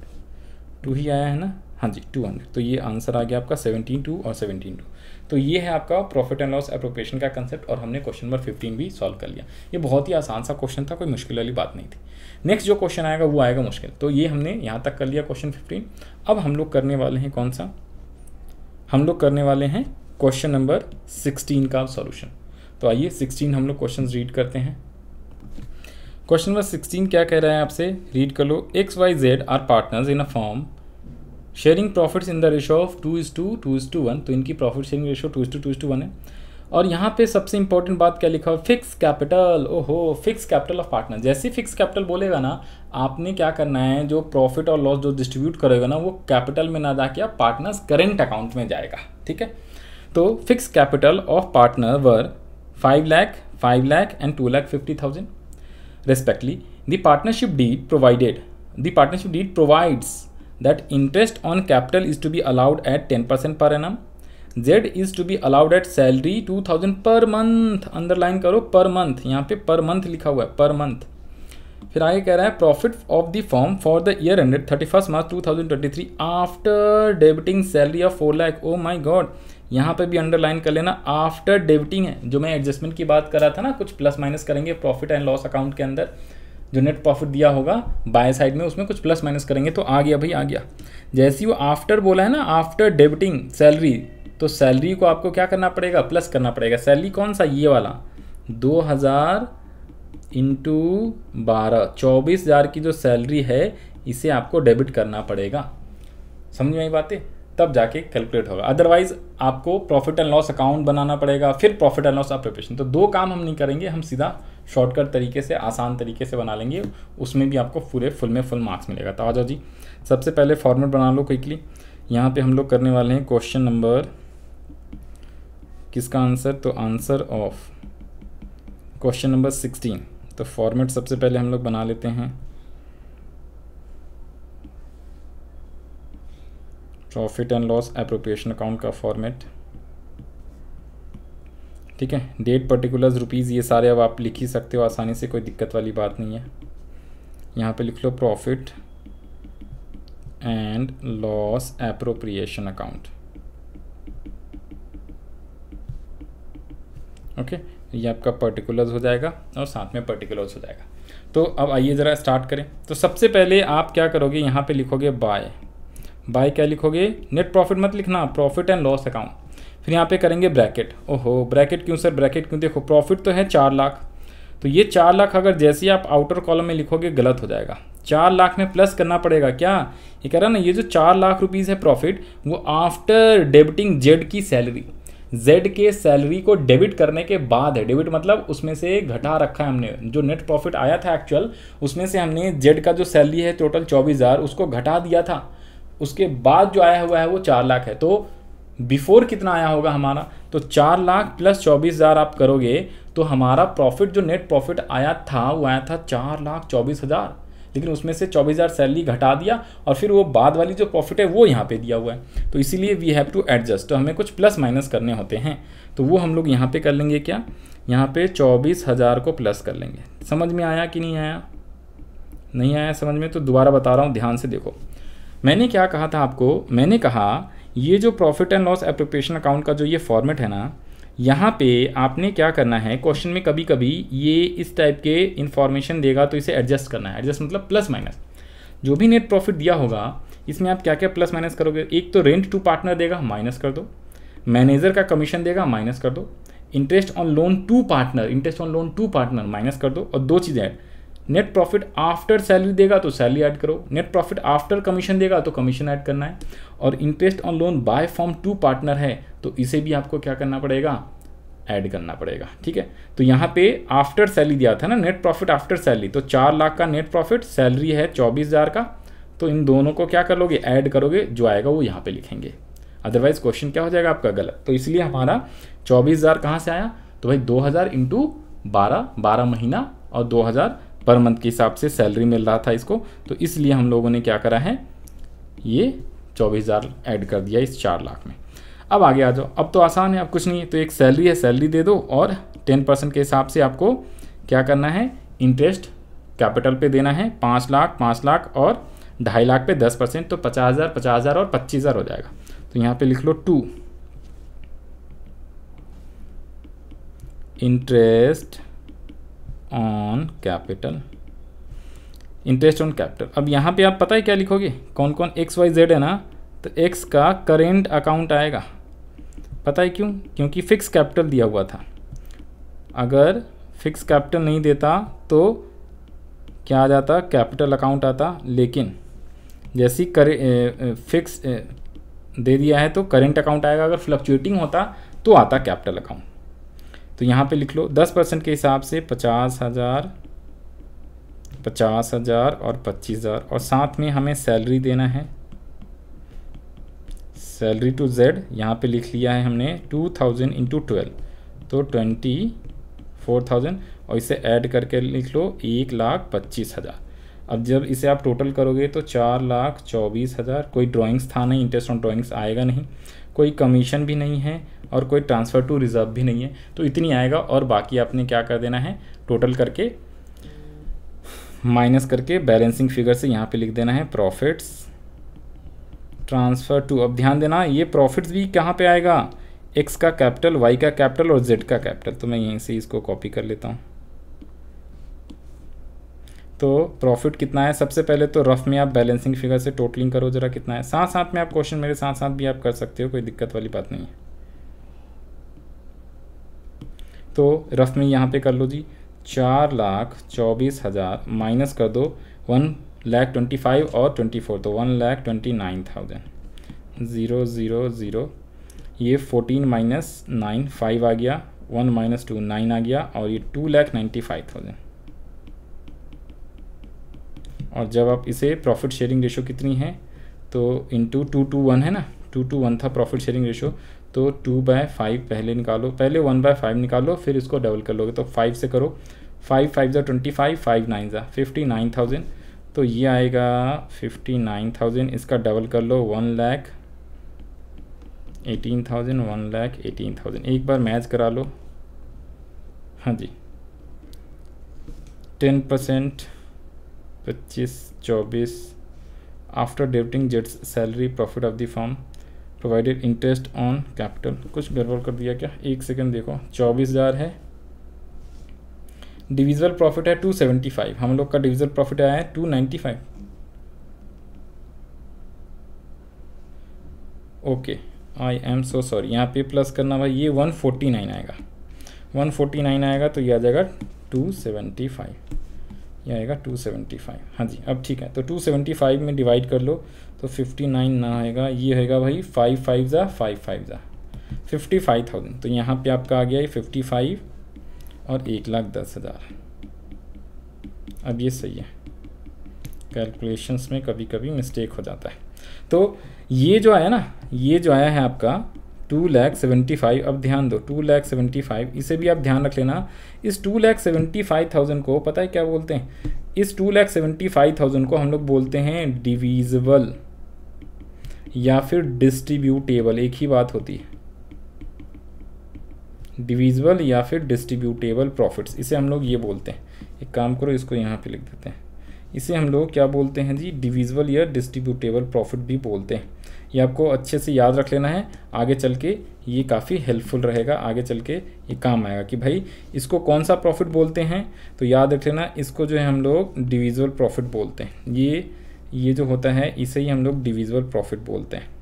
two ही आया है ना हाँ जी टू हंड्रेड तो ये आंसर आ गया आपका सेवनटीन टू और सेवनटीन टू तो ये है आपका प्रॉफिट एंड लॉस अप्रोप्रिएशन का कंसेप्ट और हमने क्वेश्चन नंबर फिफ्टीन भी सॉल्व कर लिया ये बहुत ही आसान सा क्वेश्चन था कोई मुश्किल वाली बात नहीं थी नेक्स्ट जो क्वेश्चन आएगा वो आएगा मुश्किल तो ये हमने यहाँ तक कर लिया क्वेश्चन फिफ्टीन अब हम लोग करने वाले हैं कौन सा हम लोग करने वाले हैं क्वेश्चन नंबर सिक्सटीन का सोल्यूशन तो आइए सिक्सटीन हम लोग क्वेश्चन रीड करते हैं क्वेश्चन नंबर सिक्सटीन क्या कह रहा है आपसे रीड कर लो X Y Z are partners in a firm sharing profits in the ratio of two is to two is is to two one profit sharing ratio two is to two is is one two one यहाँ पे सबसे important बात क्या लिखा हो fix capital ओहो fix capital of partner जैसे fix capital बोलेगा ना आपने क्या करना है जो प्रॉफिट और लॉस जो डिस्ट्रीब्यूट करेगा ना वो कैपिटल में ना जाके पार्टनर्स करेंट अकाउंट में जाएगा ठीक है तो fix capital of partner were five lakh five lakh and two lakh fifty thousand respectively the partnership deed provided the partnership deed provides that interest on capital is to be allowed at 10% per annum Z is to be allowed at salary two thousand per month underline करो per month यहाँ पे per month लिखा हुआ है per month फिर आगे कह रहा है profit of the firm for the year hundred thirty first March two thousand twenty three after debiting salary of four lakh oh my god यहाँ पे भी अंडरलाइन कर लेना आफ्टर डेबिटिंग है जो मैं एडजस्टमेंट की बात कर रहा था ना कुछ प्लस माइनस करेंगे प्रॉफिट एंड लॉस अकाउंट के अंदर जो नेट प्रॉफिट दिया होगा बाय साइड में उसमें कुछ प्लस माइनस करेंगे तो आ गया भाई आ गया जैसे ही वो आफ्टर बोला है ना आफ्टर डेबिटिंग सैलरी तो सैलरी को आपको क्या करना पड़ेगा प्लस करना पड़ेगा सैलरी कौन सा ये वाला दो हज़ार इंटू बारह चौबीस हज़ार की जो सैलरी है इसे आपको डेबिट करना पड़ेगा समझ में आई बातें तब जाके कैलकुलेट होगा अदरवाइज आपको प्रॉफिट एंड लॉस अकाउंट बनाना पड़ेगा फिर profit and loss appropriation तो दो काम हम नहीं करेंगे हम सीधा शॉर्टकट तरीके से आसान तरीके से बना लेंगे उसमें भी आपको पूरे फुल में फुल मार्क्स मिलेगा तो आ जाओ जी सबसे पहले फॉर्मेट बना लो क्विकली यहाँ पे हम लोग करने वाले हैं क्वेश्चन नंबर किसका आंसर तो answer of question number sixteen तो फॉर्मेट सबसे पहले हम लोग बना लेते हैं profit and loss appropriation account का फॉर्मेट ठीक है डेट पर्टिकुलर्स रुपीज़ ये सारे अब आप लिख ही सकते हो आसानी से कोई दिक्कत वाली बात नहीं है यहाँ पे लिख लो profit and loss appropriation account okay ये आपका पर्टिकुलर्स हो जाएगा और साथ में पर्टिकुलर्स हो जाएगा तो अब आइए ज़रा स्टार्ट करें तो सबसे पहले आप क्या करोगे यहाँ पे लिखोगे बाय बाय क्या लिखोगे नेट प्रॉफिट मत लिखना प्रॉफिट एंड लॉस अकाउंट फिर यहाँ पे करेंगे ब्रैकेट ओहो ब्रैकेट क्यों सर ब्रैकेट क्यों देखो प्रॉफिट तो है चार लाख तो ये चार लाख अगर जैसे ही आप आउटर कॉलम में लिखोगे गलत हो जाएगा चार लाख में प्लस करना पड़ेगा क्या ये कह रहा ना ये जो चार लाख रुपीज़ है प्रॉफिट वो आफ्टर डेबिटिंग जेड की सैलरी जेड के सैलरी को डेबिट करने के बाद है डेबिट मतलब उसमें से घटा रखा है हमने जो नेट प्रॉफिट आया था एक्चुअल उसमें से हमने जेड का जो सैलरी है टोटल चौबीस हज़ार उसको घटा दिया था उसके बाद जो आया हुआ है वो चार लाख है तो बिफोर कितना आया होगा हमारा तो चार लाख प्लस चौबीस हज़ार आप करोगे तो हमारा प्रॉफिट जो नेट प्रॉफिट आया था वो आया था चार लाख चौबीस हज़ार लेकिन उसमें से चौबीस हज़ार सैलरी घटा दिया और फिर वो बाद वाली जो प्रॉफिट है वो यहाँ पे दिया हुआ है तो इसीलिए वी हैव टू एडजस्ट तो हमें कुछ प्लस माइनस करने होते हैं तो वो हम लोग यहाँ पर कर लेंगे क्या यहाँ पर चौबीस हज़ार को प्लस कर लेंगे समझ में आया कि नहीं आया नहीं आया समझ में तो दोबारा बता रहा हूँ ध्यान से देखो मैंने क्या कहा था आपको मैंने कहा ये जो profit and loss appropriation account का जो ये फॉर्मेट है ना यहाँ पे आपने क्या करना है क्वेश्चन में कभी कभी ये इस टाइप के इन्फॉर्मेशन देगा तो इसे एडजस्ट करना है एडजस्ट मतलब प्लस माइनस जो भी नेट प्रॉफिट दिया होगा इसमें आप क्या क्या प्लस माइनस करोगे एक तो रेंट टू पार्टनर देगा माइनस कर दो मैनेजर का कमीशन देगा माइनस कर दो interest on loan to partner interest on loan to partner minus कर दो और दो चीज़ें नेट प्रॉफिट आफ्टर सैलरी देगा तो सैलरी ऐड करो नेट प्रॉफिट आफ्टर कमीशन देगा तो कमीशन ऐड करना है और interest on loan by form to partner है तो इसे भी आपको क्या करना पड़ेगा ऐड करना पड़ेगा ठीक है तो यहाँ पे आफ्टर सैलरी दिया था ना नेट प्रॉफिट आफ्टर सैलरी तो चार लाख का नेट प्रॉफिट सैलरी है चौबीस हज़ार का तो इन दोनों को क्या कर लोगे ऐड करोगे जो आएगा वो यहाँ पर लिखेंगे अदरवाइज क्वेश्चन क्या हो जाएगा आपका गलत तो इसलिए हमारा चौबीस हज़ार कहाँ से आया तो भाई दो हज़ार इंटू बारह बारह महीना और दो हज़ार पर मंथ के हिसाब से सैलरी मिल रहा था इसको तो इसलिए हम लोगों ने क्या करा है ये चौबीस हज़ार ऐड कर दिया इस चार लाख में अब आगे आ जाओ अब तो आसान है अब कुछ नहीं है तो एक सैलरी है सैलरी दे दो और टेन परसेंट के हिसाब से आपको क्या करना है इंटरेस्ट कैपिटल पे देना है पाँच लाख पाँच लाख और ढाई लाख पे दस परसेंट तो पचास हज़ार पचास हज़ार और पच्चीस हज़ार हो जाएगा तो यहाँ पे लिख लो to interest on capital interest on capital अब यहाँ पे आप पता है क्या लिखोगे कौन कौन एक्स वाई जेड है ना तो एक्स का करेंट अकाउंट आएगा पता है क्यों क्योंकि फिक्स कैपिटल दिया हुआ था अगर फिक्स कैपिटल नहीं देता तो क्या आ जाता कैपिटल अकाउंट आता लेकिन जैसी करे फिक्स दे दिया है तो करेंट अकाउंट आएगा अगर फ्लक्चुएटिंग होता तो आता कैपिटल अकाउंट तो यहाँ पे लिख लो दस परसेंट के हिसाब से पचास हज़ार पचास हज़ार और पच्चीस हज़ार और साथ में हमें सैलरी देना है सैलरी टू जेड यहाँ पे लिख लिया है हमने टू थाउजेंड इंटू ट्वेल्व तो ट्वेंटी फोर थाउजेंड और इसे ऐड करके लिख लो एक लाख पच्चीस हज़ार अब जब इसे आप टोटल करोगे तो चार लाख चौबीस हज़ार कोई ड्राइंग्स था नहीं इंटरेस्ट ऑन ड्राइंग्स आएगा नहीं कोई कमीशन भी नहीं है और कोई ट्रांसफ़र टू रिज़र्व भी नहीं है तो इतनी आएगा और बाकी आपने क्या कर देना है टोटल करके माइनस करके बैलेंसिंग फिगर से यहाँ पे लिख देना है प्रॉफिट्स ट्रांसफ़र टू अब ध्यान देना ये प्रॉफिट्स भी कहाँ पे आएगा एक्स का कैपिटल वाई का कैपिटल और जेड का कैपिटल तो मैं यहीं से इसको कॉपी कर लेता हूँ तो प्रॉफिट कितना है सबसे पहले तो रफ में आप बैलेंसिंग फिगर से टोटलिंग करो जरा कितना है साथ साथ में आप क्वेश्चन मेरे साथ साथ भी आप कर सकते हो कोई दिक्कत वाली बात नहीं है तो रफ में यहाँ पे कर लो जी चार लाख चौबीस हज़ार माइनस कर दो वन लैख ट्वेंटी फाइव और ट्वेंटी फोर तो one lakh twenty nine thousand zero zero zero ये फोर्टीन माइनस नाइन फाइव आ गया वन माइनस टू नाइन आ गया और ये two lakh ninety five thousand और जब आप इसे प्रॉफिट शेयरिंग रेशो कितनी है तो इंटू टू टू वन है ना टू टू वन था प्रॉफिट शेयरिंग रेशो तो टू बाय फाइव पहले निकालो पहले वन बाय फाइव निकालो फिर इसको डबल कर लोगे तो फाइव से करो फाइव फाइव ज़ा ट्वेंटी फाइव फाइव नाइन ज़ा फिफ्टी नाइन थाउजेंड तो ये आएगा फिफ्टी नाइन थाउजेंड इसका डबल कर लो one lakh eighteen thousand one lakh eighteen thousand एक बार मैच करा लो हाँ जी टेन परसेंट पच्चीस चौबीस आफ्टर डेबिटिंग जेट्स salary profit of the firm provided interest on capital कुछ गड़बड़ कर दिया क्या एक सेकंड देखो चौबीस हज़ार है डिविजल प्रॉफिट है टू सेवेंटी फाइव हम लोग का डिविजल प्रॉफिट आया है two ninety five okay I am so sorry यहाँ पे प्लस करना भाई ये वन फोर्टी नाइन आएगा वन फोर्टी नाइन आएगा तो ये आ जाएगा टू सेवेंटी फाइव ये आएगा 275 हाँ जी अब ठीक है तो 275 में डिवाइड कर लो तो 59 ना आएगा ये होगा भाई फाइव फाइव ज़ा फाइव फाइव ज़ा फिफ्टी फाइव थाउजेंड तो यहाँ पे आपका आ गया है फिफ्टी फाइव और एक लाख दस हज़ार अब ये सही है कैलकुलेशंस में कभी कभी मिस्टेक हो जाता है तो ये जो आया ना ये जो आया है आपका टू लैख सेवेंटी फाइव अब ध्यान दो टू लैख सेवेंटी फाइव इसे भी आप ध्यान रख लेना इस two lakh seventy five thousand को पता है क्या बोलते हैं इस two lakh seventy five thousand को हम लोग बोलते हैं डिविजिबल या फिर डिस्ट्रीब्यूटेबल एक ही बात होती है डिविजिबल या फिर डिस्ट्रीब्यूटेबल प्रॉफिट्स इसे हम लोग ये बोलते हैं एक काम करो इसको यहाँ पे लिख देते हैं इसे हम लोग क्या बोलते हैं जी डिविजिबल या डिस्ट्रीब्यूटेबल प्रॉफिट भी बोलते हैं ये आपको अच्छे से याद रख लेना है आगे चल के ये काफ़ी हेल्पफुल रहेगा आगे चल के ये काम आएगा कि भाई इसको कौन सा प्रॉफिट बोलते हैं तो याद रख लेना इसको जो है हम लोग डिविजुअल प्रॉफिट बोलते हैं ये ये जो होता है इसे ही हम लोग डिविजुअल प्रॉफिट बोलते हैं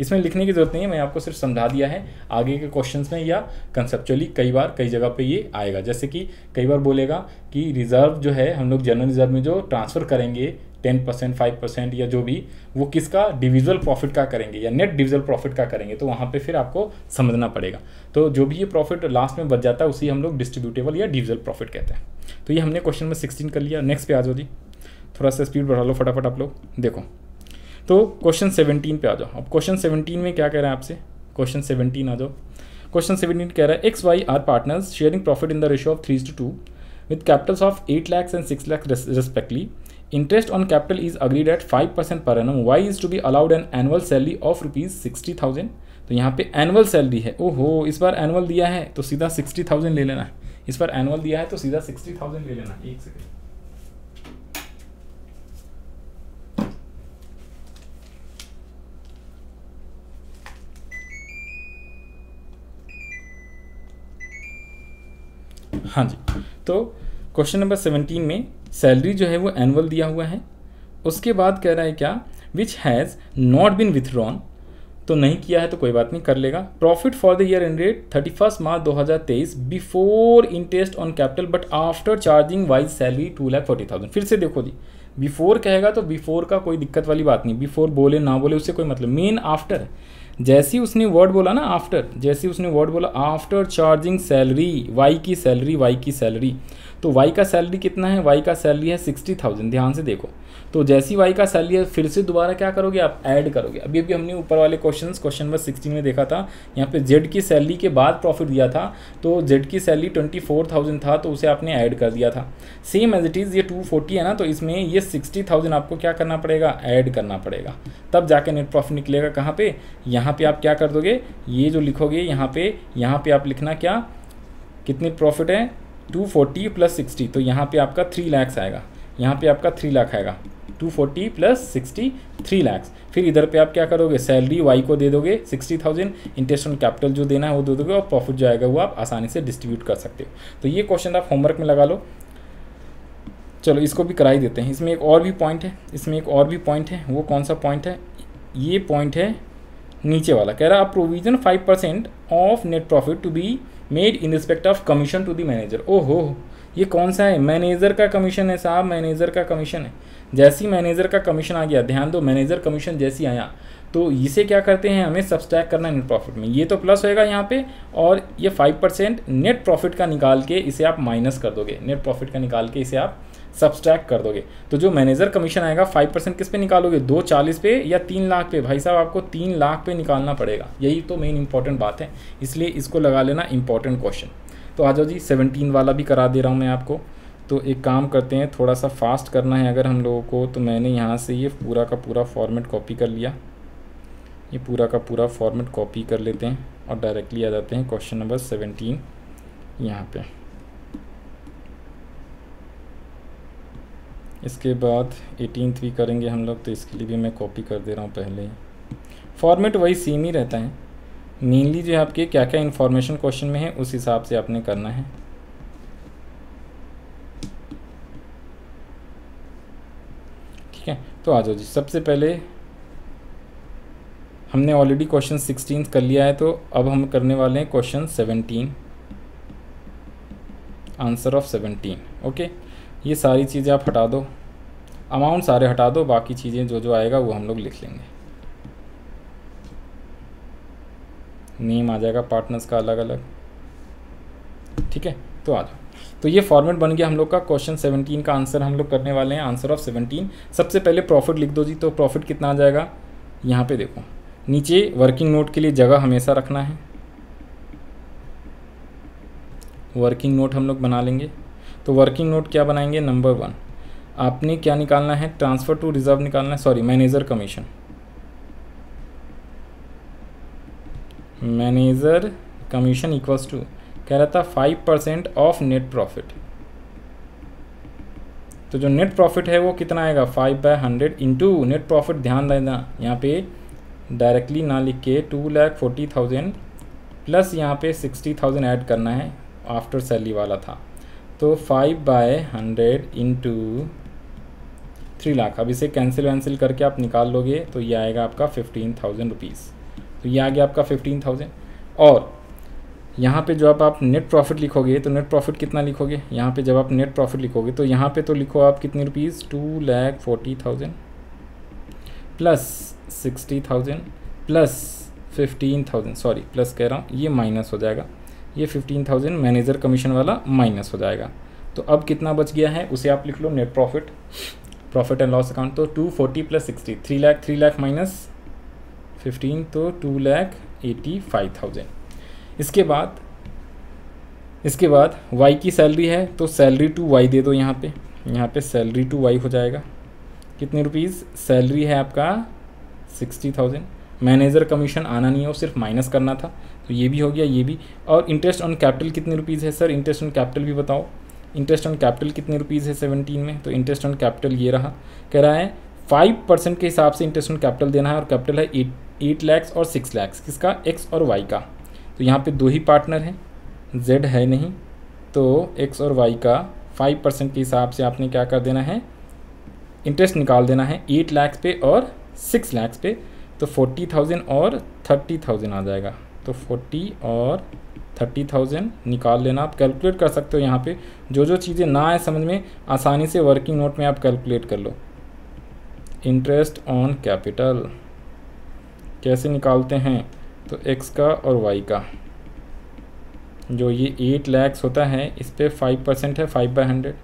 इसमें लिखने की ज़रूरत नहीं है मैं आपको सिर्फ समझा दिया है आगे के क्वेश्चंस में या कंसेप्चुअली कई बार कई जगह पे ये आएगा जैसे कि कई बार बोलेगा कि रिज़र्व जो है हम लोग जनरल रिज़र्व में जो ट्रांसफ़र करेंगे टेन परसेंट फाइव परसेंट या जो भी वो किसका डिविजुअल प्रॉफिट का करेंगे या नेट डिविजुअल प्रॉफिट का करेंगे तो वहाँ पे फिर आपको समझना पड़ेगा तो जो भी ये प्रॉफिट लास्ट में बच जाता है उसी हम लोग डिस्ट्रीब्यूटेबल या डिविजुअल प्रॉफिट कहते हैं तो ये हमने क्वेश्चन में सिक्सटीन कर लिया नेक्स्ट पे आ जाओ जी थोड़ा सा स्पीड बढ़ा लो फटाफट आप लोग देखो तो क्वेश्चन सेवनटीन पे आ जाओ अब क्वेश्चन सेवनटीन में क्या कह रहे हैं आपसे क्वेश्चन सेवनटीन आ जाओ क्वेश्चन सेवनटीन कह रहा है X Y are partners sharing profit in the ratio of three two two with capitals of eight lakhs and six lakhs respectively interest on capital is agreed at 5% per annum. Why is to be allowed an annual salary of rupees 60,000? तो यहाँ पे annual salary है ओहो इस बार annual दिया है तो सीधा 60,000 ले लेना है इस बार एनुअल दिया है तो सीधा 60,000 ले लेना एक सेकेंड हाँ जी तो क्वेश्चन नंबर सेवनटीन में सैलरी जो है वो एनुअल दिया हुआ है उसके बाद कह रहा है क्या which has not been withdrawn तो नहीं किया है तो कोई बात नहीं कर लेगा profit for the year ended thirty first March दो हज़ार तेईस before interest on capital but after charging Y's salary two lakh forty thousand फिर से देखो जी बिफोर कहेगा तो बिफोर का कोई दिक्कत वाली बात नहीं बिफोर बोले ना बोले उससे कोई मतलब मेन आफ्टर जैसी उसने वर्ड बोला ना आफ्टर जैसी उसने वर्ड बोला आफ्टर चार्जिंग सैलरी वाई की सैलरी वाई की सैलरी तो वाई का सैलरी कितना है वाई का सैलरी है सिक्सटी थाउजेंड ध्यान से देखो तो जैसी वाई का सैलरी है फिर से दोबारा क्या करोगे आप ऐड करोगे अभी अभी हमने ऊपर वाले क्वेश्चन क्वेश्चन नंबर सिक्सटीन में देखा था यहाँ पे जेड की सैलरी के बाद प्रॉफिट दिया था तो जेड की सैलरी ट्वेंटी फोर थाउजेंड था तो उसे आपने ऐड कर दिया था सेम एज इट इज़ ये टू फोर्टी है ना तो इसमें ये सिक्सटी थाउजेंड आपको क्या करना पड़ेगा ऐड करना पड़ेगा तब जाके नेट प्रॉफिट निकलेगा कहाँ पर यहाँ पर आप क्या कर दोगे ये जो लिखोगे यहाँ पे यहाँ पर आप लिखना क्या कितनी प्रॉफिट है टू फोर्टी प्लस सिक्सटी तो यहाँ पे आपका थ्री लैक्स आएगा यहाँ पे आपका थ्री लाख आएगा two forty plus sixty three lakhs फिर इधर पे आप क्या करोगे सैलरी वाई को दे दोगे sixty thousand interest on capital जो देना है वो दे दोगे और प्रॉफिट जो आएगा वो आप आसानी से डिस्ट्रीब्यूट कर सकते हो तो ये क्वेश्चन आप होमवर्क में लगा लो चलो इसको भी कराई देते हैं इसमें एक और भी पॉइंट है इसमें एक और भी पॉइंट है वो कौन सा पॉइंट है ये पॉइंट है नीचे वाला कह रहा है provision five percent of net profit to be made in respect of commission to the manager हो ये कौन सा है मैनेजर का कमीशन है साहब मैनेजर का कमीशन है जैसी मैनेजर का कमीशन आ गया ध्यान दो मैनेजर कमीशन जैसी आया तो इसे क्या करते हैं हमें सब्सट्रैक करना नेट प्रॉफिट में ये तो प्लस होएगा यहाँ पे और ये फाइव परसेंट नेट प्रॉफिट का निकाल के इसे आप माइनस कर दोगे नेट प्रॉफिट का निकाल के इसे आप सब्सट्रैक्ट कर दोगे तो जो मैनेजर कमीशन आएगा फाइव परसेंट किस पे निकालोगे दो चालीस पे या तीन लाख पे भाई साहब आपको तीन लाख पे निकालना पड़ेगा यही तो मेन इंपॉर्टेंट बात है इसलिए इसको लगा लेना इंपॉर्टेंट क्वेश्चन तो आ जाओ जी सेवनटीन वाला भी करा दे रहा हूँ मैं आपको तो एक काम करते हैं थोड़ा सा फास्ट करना है अगर हम लोगों को तो मैंने यहाँ से ये पूरा का पूरा फॉर्मेट कॉपी कर लिया ये पूरा का पूरा फॉर्मेट कॉपी कर लेते हैं और डायरेक्टली आ जाते हैं क्वेश्चन नंबर सेवनटीन यहाँ पर इसके बाद एटीनथ भी करेंगे हम लोग तो इसके लिए भी मैं कॉपी कर दे रहा हूँ पहले फॉर्मेट वही सेम ही रहता है मेनली जो है आपके क्या क्या इन्फॉर्मेशन क्वेश्चन में है उस हिसाब से आपने करना है ठीक है तो आ जाओ जी सबसे पहले हमने ऑलरेडी क्वेश्चन सिक्सटीन कर लिया है तो अब हम करने वाले हैं question seventeen answer of seventeen okay ये सारी चीज़ें आप हटा दो अमाउंट सारे हटा दो बाकी चीज़ें जो जो आएगा वो हम लोग लिख लेंगे नेम आ जाएगा पार्टनर्स का अलग अलग ठीक है तो आ जाओ तो ये फॉर्मेट बन गया हम लोग का क्वेश्चन 17 का आंसर हम लोग करने वाले हैं आंसर ऑफ 17 सबसे पहले प्रॉफिट लिख दो जी तो प्रॉफिट कितना आ जाएगा यहाँ पे देखो नीचे वर्किंग नोट के लिए जगह हमेशा रखना है वर्किंग नोट हम लोग बना लेंगे तो वर्किंग नोट क्या बनाएंगे नंबर वन आपने क्या निकालना है ट्रांसफ़र टू रिजर्व निकालना है sorry manager commission manager commission equals to कह रहा था five percent of net profit तो जो नेट प्रॉफिट है वो कितना आएगा five by hundred into net profit ध्यान देना यहाँ पे डायरेक्टली ना लिख के two lakh forty thousand plus यहाँ पे सिक्सटी थाउजेंड ऐड करना है आफ्टर सैलरी वाला था तो five by hundred into three lakh अब इसे कैंसिल वैंसिल करके आप निकाल लोगे तो ये आएगा आपका फिफ्टीन थाउजेंड रुपीज़ तो ये आ गया आपका फिफ्टीन थाउजेंड और यहाँ पे जब आप नेट प्रॉफिट लिखोगे तो नेट प्रॉफिट कितना लिखोगे यहाँ पे जब आप नेट प्रॉफिट लिखोगे तो यहाँ पे तो लिखो आप कितनी rupees two lakh forty thousand plus sixty thousand plus fifteen thousand sorry plus कह रहा हूँ ये माइनस हो जाएगा ये फिफ्टीन थाउजेंड मैनेजर कमीशन वाला माइनस हो जाएगा तो अब कितना बच गया है उसे आप लिख लो net profit profit and loss account तो two forty plus sixty three lakh three lakh minus fifteen तो two lakh eighty five thousand इसके बाद इसके बाद वाई की सैलरी है तो सैलरी टू वाई दे दो यहाँ पे यहाँ पे सैलरी टू वाई हो जाएगा कितने रुपीज़ सैलरी है आपका सिक्सटी थाउजेंड मैनेजर कमीशन आना नहीं है वो सिर्फ माइनस करना था तो ये भी हो गया ये भी और इंटरेस्ट ऑन कैपिटल कितने रुपीज़ है सर इंटरेस्ट ऑन कैपिटल भी बताओ इंटरेस्ट ऑन कैपिटल कितने रुपीज़ है सेवनटीन में तो इंटरेस्ट ऑन कैपिटल ये रहा कह रहा है फाइव परसेंट के हिसाब से इंटरेस्ट ऑन कैपिटल देना है और कैपिटल है एट एट लैक्स और सिक्स लैक्स किसका एक्स और वाई का तो यहाँ पे दो ही पार्टनर हैं जेड है नहीं तो एक्स और वाई का फाइव परसेंट के हिसाब से आपने क्या कर देना है इंटरेस्ट निकाल देना है एट लैक्स पे और सिक्स लैक्स पे तो फोर्टी थाउजेंड और थर्टी थाउजेंड आ जाएगा तो फोर्टी और थर्टी थाउजेंड निकाल लेना आप कैलकुलेट कर सकते हो यहाँ पे जो जो चीज़ें ना आए समझ में आसानी से वर्किंग नोट में आप कैलकुलेट कर लो इंटरेस्ट ऑन कैपिटल कैसे निकालते हैं तो एक्स का और वाई का जो ये एट लैक्स होता है इस पर फाइव परसेंट है फाइव बाई हंड्रेड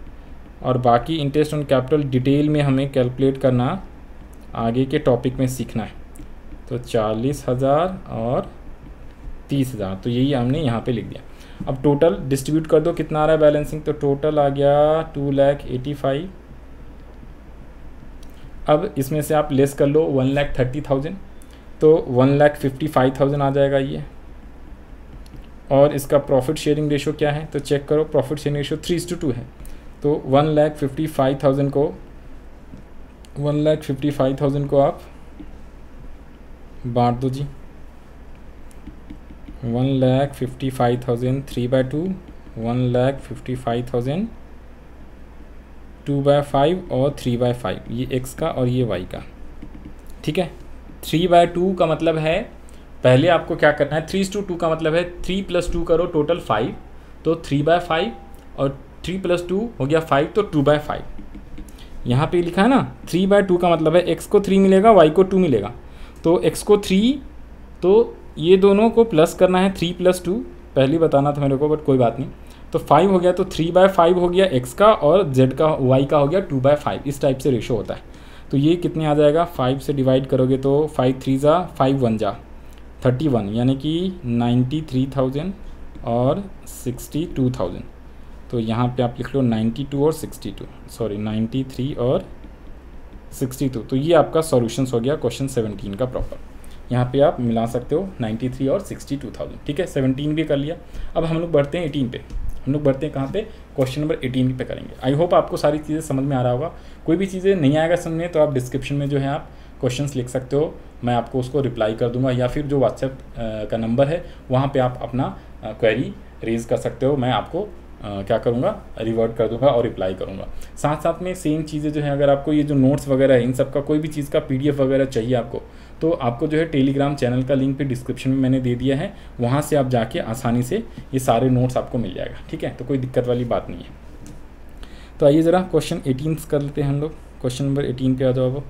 और बाकी इंटरेस्ट ऑन कैपिटल डिटेल में हमें कैलकुलेट करना आगे के टॉपिक में सीखना है तो चालीस हज़ार और तीस हज़ार तो यही हमने यहाँ पे लिख दिया अब टोटल डिस्ट्रीब्यूट कर दो कितना आ रहा है बैलेंसिंग तो टोटल आ गया टू लैख एटी फाइव अब इसमें से आप लेस कर लो वन लैख थर्टी थाउजेंड तो one lakh fifty five thousand आ जाएगा ये और इसका प्रॉफिट शेयरिंग रेशो क्या है तो चेक करो profit sharing ratio three two two है तो one lakh fifty five thousand को one lakh fifty five thousand को आप बांट दो जी one lakh fifty five thousand three by two one lakh fifty five thousand two by five और थ्री बाय फाइव ये एक्स का और ये वाई का ठीक है थ्री बाय टू का मतलब है पहले आपको क्या करना है थ्री टू टू का मतलब है थ्री प्लस टू करो टोटल फाइव तो थ्री बाय फाइव और थ्री प्लस टू हो गया फाइव तो टू बाय फाइव यहाँ पे लिखा है ना थ्री बाय टू का मतलब है एक्स को थ्री मिलेगा वाई को टू मिलेगा तो एक्स को थ्री तो ये दोनों को प्लस करना है थ्री प्लस टू पहले बताना था मेरे को बट कोई बात नहीं तो फाइव हो गया तो थ्री बाय फाइव हो गया एक्स का और जेड का वाई का हो गया टू बाय फाइव इस टाइप से रेशो होता है तो ये कितने आ जाएगा फाइव से डिवाइड करोगे तो फाइव थ्री ज़ा फाइव वन ज़ा थर्टी वन यानी कि नाइन्टी थ्री थाउजेंड और सिक्सटी टू थाउजेंड तो यहाँ पे आप लिख लो नाइन्टी टू और sixty two sorry ninety three और सिक्सटी टू तो ये आपका सॉल्यूशंस हो गया क्वेश्चन सेवनटीन का प्रॉपर यहाँ पे आप मिला सकते हो 93 और 62,000 ठीक है 17 भी कर लिया अब हम लोग बढ़ते हैं 18 पे हम लोग बढ़ते हैं कहाँ पे क्वेश्चन नंबर 18 पे करेंगे आई होप आपको सारी चीज़ें समझ में आ रहा होगा कोई भी चीज़ें नहीं आएगा समझ में तो आप डिस्क्रिप्शन में जो है आप क्वेश्चंस लिख सकते हो मैं आपको उसको रिप्लाई कर दूंगा या फिर जो व्हाट्सएप का नंबर है वहाँ पर आप अपना क्वेरी रेज कर सकते हो मैं आपको Uh, क्या करूँगा रिवर्ट कर दूंगा और रिप्लाई करूँगा साथ साथ में सेम चीज़ें जो है अगर आपको ये जो नोट्स वगैरह है इन सब का कोई भी चीज़ का पीडीएफ वगैरह चाहिए आपको तो आपको जो है टेलीग्राम चैनल का लिंक भी डिस्क्रिप्शन में मैंने दे दिया है वहाँ से आप जाके आसानी से ये सारे नोट्स आपको मिल जाएगा ठीक है तो कोई दिक्कत वाली बात नहीं है तो आइए ज़रा क्वेश्चन एटीन कर लेते हैं हम लोग क्वेश्चन नंबर एटीन पे आ जाओ अब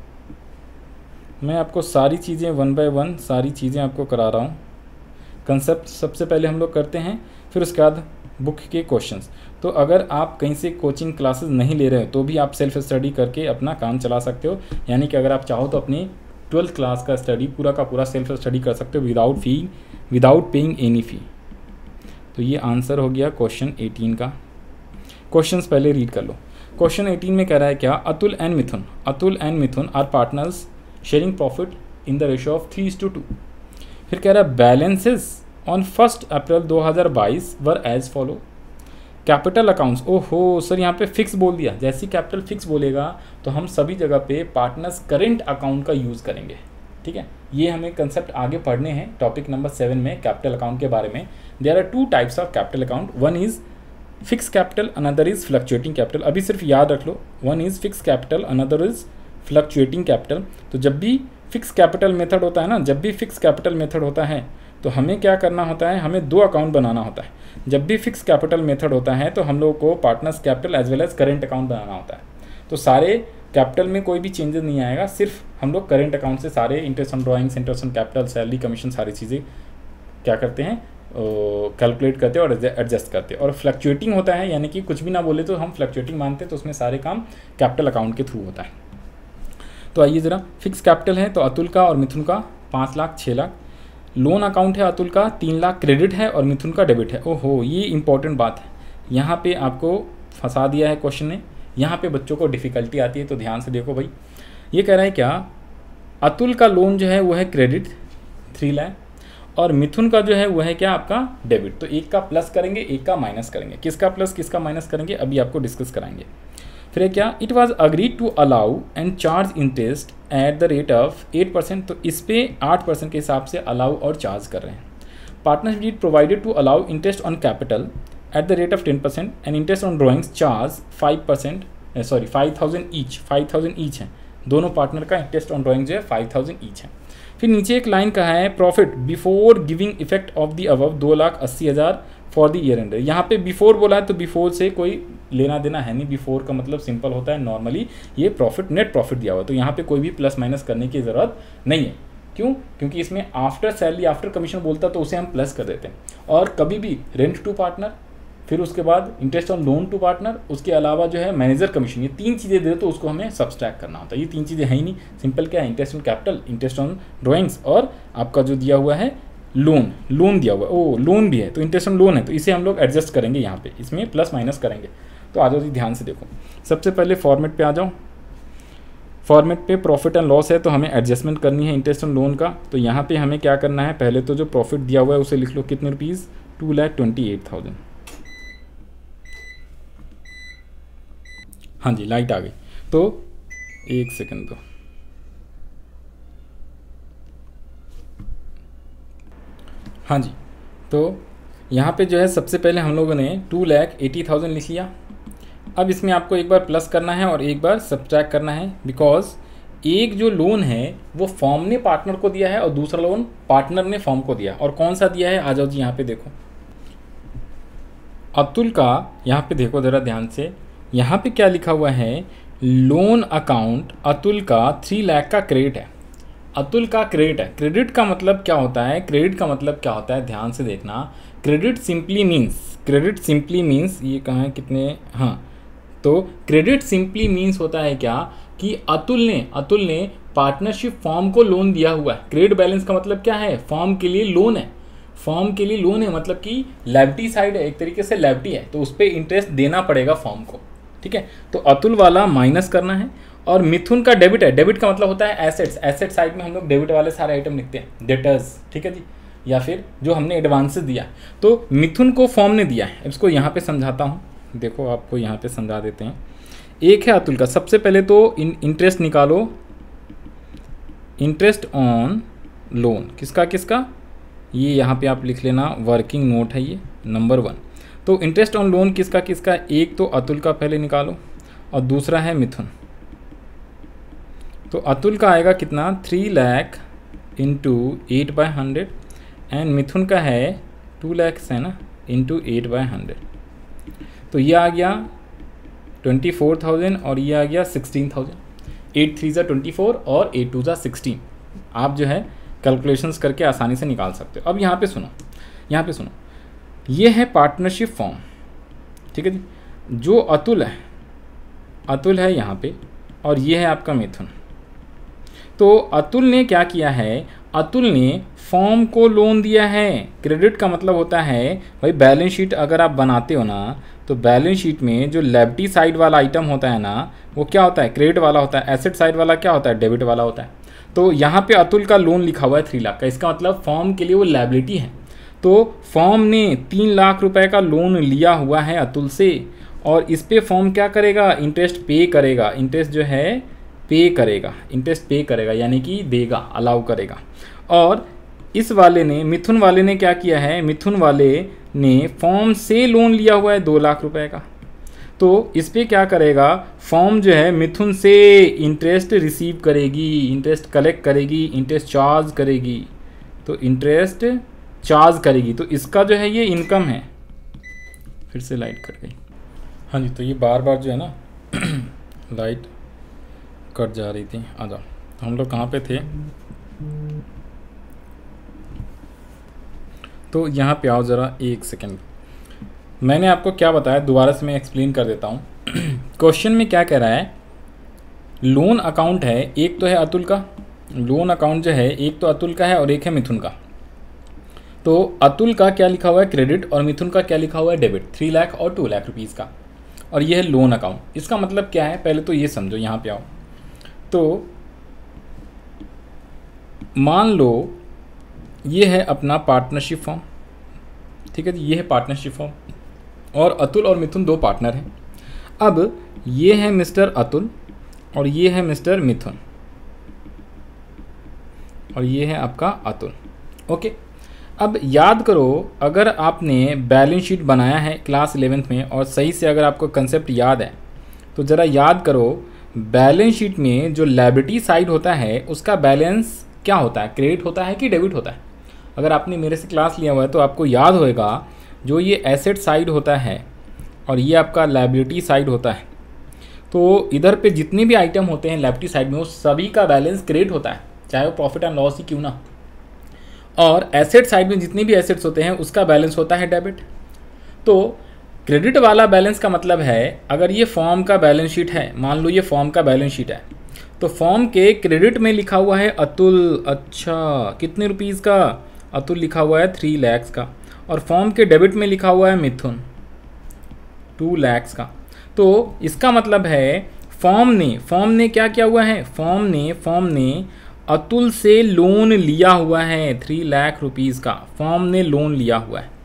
मैं आपको सारी चीज़ें वन बाय वन सारी चीज़ें आपको करा रहा हूँ कंसेप्ट सबसे पहले हम लोग करते हैं फिर उसके बाद बुक के क्वेश्चंस तो अगर आप कहीं से कोचिंग क्लासेस नहीं ले रहे हो तो भी आप सेल्फ स्टडी करके अपना काम चला सकते हो यानी कि अगर आप चाहो तो अपनी ट्वेल्थ क्लास का स्टडी पूरा का पूरा सेल्फ स्टडी कर सकते हो without fee without paying any fee तो ये आंसर हो गया क्वेश्चन एटीन का क्वेश्चन पहले रीड कर लो क्वेश्चन एटीन में कह रहा है क्या Atul and Mithun Atul and Mithun are partners sharing profit in the ratio of three two two फिर कह रहा है balances on first April 2022 were as follow capital accounts ओहो सर यहाँ पे फिक्स बोल दिया जैसे कैपिटल फिक्स बोलेगा तो हम सभी जगह पे पार्टनर्स करेंट अकाउंट का यूज़ करेंगे ठीक है ये हमें कंसेप्ट आगे पढ़ने हैं टॉपिक नंबर सेवन में कैपिटल अकाउंट के बारे में there are two types of capital account one is fix capital another is fluctuating capital अभी सिर्फ याद रख लो one is fix capital another is fluctuating capital तो जब भी फिक्स कैपिटल मेथड होता है ना जब भी फिक्स कैपिटल मेथड होता है तो हमें क्या करना होता है हमें दो अकाउंट बनाना होता है जब भी फिक्स कैपिटल मेथड होता है तो हम लोग को partners capital as well as current account बनाना होता है तो सारे कैपिटल में कोई भी चेंजेस नहीं आएगा सिर्फ हम लोग करेंट अकाउंट से सारे interest on drawings interest on capital salary commission सारी चीज़ें क्या करते हैं कैलकुलेट करते हैं और एडजस्ट करते हैं और फ्लक्चुएटिंग होता है यानी कि कुछ भी ना बोले तो हम फ्लक्चुएटिंग मानते हैं तो उसमें सारे काम कैपिटल अकाउंट के थ्रू होता है तो आइए ज़रा फिक्स कैपिटल है तो अतुल का और मिथुन का पाँच लाख छः लाख लोन अकाउंट है अतुल का तीन लाख क्रेडिट है और मिथुन का डेबिट है ओहो ये इंपॉर्टेंट बात है यहाँ पे आपको फंसा दिया है क्वेश्चन ने यहाँ पे बच्चों को डिफ़िकल्टी आती है तो ध्यान से देखो भाई ये कह रहा है क्या अतुल का लोन जो है वो है क्रेडिट थ्री लाख और मिथुन का जो है वो है क्या आपका डेबिट तो एक का प्लस करेंगे एक का माइनस करेंगे किसका प्लस किसका माइनस करेंगे अभी आपको डिस्कस कराएंगे फिर है क्या it was agreed to allow and charge interest at the rate of eight percent तो इस पर आठ परसेंट के हिसाब से अलाउ और चार्ज कर रहे हैं partnership deed provided to allow interest on capital at the rate of ten percent and interest on drawings charge five percent sorry five thousand each five thousand each है दोनों partner का interest on drawings जो है five thousand each है फिर नीचे एक line कहा है profit before giving effect of the above दो लाख अस्सी हज़ार फॉर द ईयर एंड यहाँ पे बिफोर बोला है तो बिफोर से कोई लेना देना है नहीं बिफोर का मतलब सिंपल होता है नॉर्मली ये प्रॉफिट नेट प्रॉफिट दिया हुआ है तो यहाँ पे कोई भी प्लस माइनस करने की ज़रूरत नहीं है क्यों क्योंकि इसमें आफ्टर सैलरी आफ्टर कमीशन बोलता तो उसे हम प्लस कर देते हैं और कभी भी रेंट टू पार्टनर फिर उसके बाद interest on loan to partner उसके अलावा जो है मैनेजर कमीशन ये तीन चीज़ें दे तो उसको हमें सब्सट्रैक करना होता है ये तीन चीज़ें हैं ही नहीं सिंपल क्या है interest on capital interest on drawings और आपका जो दिया हुआ है लोन लोन दिया हुआ है ओ लोन भी है तो इंटरेस्ट ऑन लोन है तो इसे हम लोग एडजस्ट करेंगे यहाँ पे इसमें प्लस माइनस करेंगे तो आ जाओ जी ध्यान से देखो सबसे पहले फॉर्मेट पे आ जाओ फॉर्मेट पे प्रॉफिट एंड लॉस है तो हमें एडजस्टमेंट करनी है इंटरेस्ट ऑन लोन का तो यहाँ पे हमें क्या करना है पहले तो जो प्रॉफिट दिया हुआ है उसे लिख लो कितने rupees two lakh twenty eight thousand हाँ जी लाइट आ गई तो एक सेकेंड दो हाँ जी तो यहाँ पे जो है सबसे पहले हम लोगों ने टू लैख एटी थाउजेंड लिख लिया अब इसमें आपको एक बार प्लस करना है और एक बार सब्ट्रैक्ट करना है बिकॉज एक जो लोन है वो फॉर्म ने पार्टनर को दिया है और दूसरा लोन पार्टनर ने फॉर्म को दिया और कौन सा दिया है आ जाओ जी यहाँ पे देखो अतुल का यहाँ पे देखो ज़रा ध्यान से यहाँ पे क्या लिखा हुआ है लोन अकाउंट अतुल का थ्री लाख का क्रेडिट है अतुल का क्रेडिट है क्रेडिट का मतलब क्या होता है क्रेडिट का मतलब क्या होता है ध्यान से देखना credit simply means credit simply means ये कहाँ कितने हाँ तो क्रेडिट सिंपली मीन्स होता है क्या कि अतुल ने अतुल ने पार्टनरशिप फॉर्म को लोन दिया हुआ है क्रेडिट बैलेंस का मतलब क्या है फॉर्म के लिए लोन है फॉर्म के लिए लोन है मतलब कि लेवटी साइड है एक तरीके से लेवटी है तो उस पर इंटरेस्ट देना पड़ेगा फॉर्म को ठीक है तो अतुल वाला माइनस करना है और मिथुन का डेबिट है डेबिट का मतलब होता है एसेट्स एसेट साइड में हम लोग डेबिट वाले सारे आइटम लिखते हैं डेटर्स ठीक है जी या फिर जो हमने एडवांसेस दिया तो मिथुन को फॉर्म ने दिया है इसको यहाँ पे समझाता हूँ देखो आपको यहाँ पे समझा देते हैं एक है अतुल का सबसे पहले तो इन इंटरेस्ट निकालो इंटरेस्ट ऑन लोन किसका किसका ये यहाँ पे आप लिख लेना वर्किंग नोट है ये नंबर वन तो इंटरेस्ट ऑन लोन किसका किसका एक तो अतुल का पहले निकालो और दूसरा है मिथुन तो अतुल का आएगा कितना three lakh into eight by hundred and Mithun का है टू लैक्स है ना इंटू एट बाय हंड्रेड तो ये आ गया ट्वेंटी फोर थाउजेंड और ये आ गया सिक्सटीन थाउजेंड एट थ्री ज़ा ट्वेंटी फोर और एट टू ज़ा सिक्सटीन आप जो है कैलकुलेशंस करके आसानी से निकाल सकते हो अब यहाँ पे सुनो यहाँ पे सुनो ये है पार्टनरशिप फॉर्म ठीक है जी जो अतुल है अतुल है यहाँ पे और ये है आपका मिथुन तो अतुल ने क्या किया है अतुल ने फॉर्म को लोन दिया है क्रेडिट का मतलब होता है भाई बैलेंस शीट अगर आप बनाते हो ना तो बैलेंस शीट में जो लेफ्टी साइड वाला आइटम होता है ना वो क्या होता है क्रेडिट वाला होता है एसेट साइड वाला क्या होता है डेबिट वाला होता है तो यहाँ पे अतुल का लोन लिखा हुआ है थ्री लाख का इसका मतलब फॉर्म के लिए वो लाइबिलिटी है तो फॉर्म ने तीन लाख रुपए का लोन लिया हुआ है अतुल से और इस पर फॉर्म क्या करेगा इंटरेस्ट पे करेगा इंटरेस्ट जो है पे करेगा इंटरेस्ट पे करेगा यानी कि देगा अलाउ करेगा और इस वाले ने मिथुन वाले ने क्या किया है मिथुन वाले ने फॉर्म से लोन लिया हुआ है दो लाख रुपए का तो इस पर क्या करेगा फॉर्म जो है मिथुन से इंटरेस्ट रिसीव करेगी इंटरेस्ट कलेक्ट करेगी इंटरेस्ट चार्ज करेगी तो इंटरेस्ट चार्ज करेगी तो इसका जो है ये इनकम है फिर से लाइट कट गई हाँ जी तो ये बार बार जो है ना लाइट [CLEARS THROAT] कट जा रही थी आ जाओ हम लोग कहाँ पे थे तो यहाँ पे आओ ज़रा एक सेकेंड मैंने आपको क्या बताया दोबारा से मैं एक्सप्लेन कर देता हूँ क्वेश्चन [CLEARS THROAT] में क्या कह रहा है लोन अकाउंट है एक तो है अतुल का लोन अकाउंट जो है एक तो अतुल का है और एक है मिथुन का तो अतुल का क्या लिखा हुआ है क्रेडिट और मिथुन का क्या लिखा हुआ है डेबिट थ्री लाख और टू लाख रुपीज़ का और यह है लोन अकाउंट इसका मतलब क्या है पहले तो ये समझो यहाँ पे आओ तो मान लो ये है अपना पार्टनरशिप फॉर्म ठीक है ये है पार्टनरशिप फॉर्म और अतुल और मिथुन दो पार्टनर हैं अब ये है मिस्टर अतुल और ये है मिस्टर मिथुन और ये है आपका अतुल ओके अब याद करो अगर आपने बैलेंस शीट बनाया है क्लास इलेवेंथ में और सही से अगर आपको कंसेप्ट याद है तो ज़रा याद करो बैलेंस शीट में जो लाइबिलिटी साइड होता है उसका बैलेंस क्या होता है क्रेडिट होता है कि डेबिट होता है अगर आपने मेरे से क्लास लिया हुआ है तो आपको याद होएगा जो ये एसेट साइड होता है और ये आपका लाइबिलिटी साइड होता है तो इधर पे जितने भी आइटम होते हैं लाइबिलिटी साइड में वो सभी का बैलेंस क्रिएट होता है चाहे वो प्रॉफिट एंड लॉस ही क्यों ना और एसेट साइड में जितने भी एसेट्स होते हैं उसका बैलेंस होता है डेबिट तो क्रेडिट वाला बैलेंस का मतलब है अगर ये फॉर्म का बैलेंस शीट है मान लो ये फॉर्म का बैलेंस शीट है तो फॉर्म के क्रेडिट में लिखा हुआ है अतुल अच्छा कितने रुपीज़ का अतुल लिखा हुआ है थ्री लैक्स का और फॉर्म के डेबिट में लिखा हुआ है मिथुन टू लैक्स का तो इसका मतलब है फॉर्म ने फॉर्म ने क्या किया हुआ है फॉर्म ने फॉर्म ने अतुल से लोन लिया हुआ है थ्री लाख रुपीज़ का फॉर्म ने लोन लिया हुआ है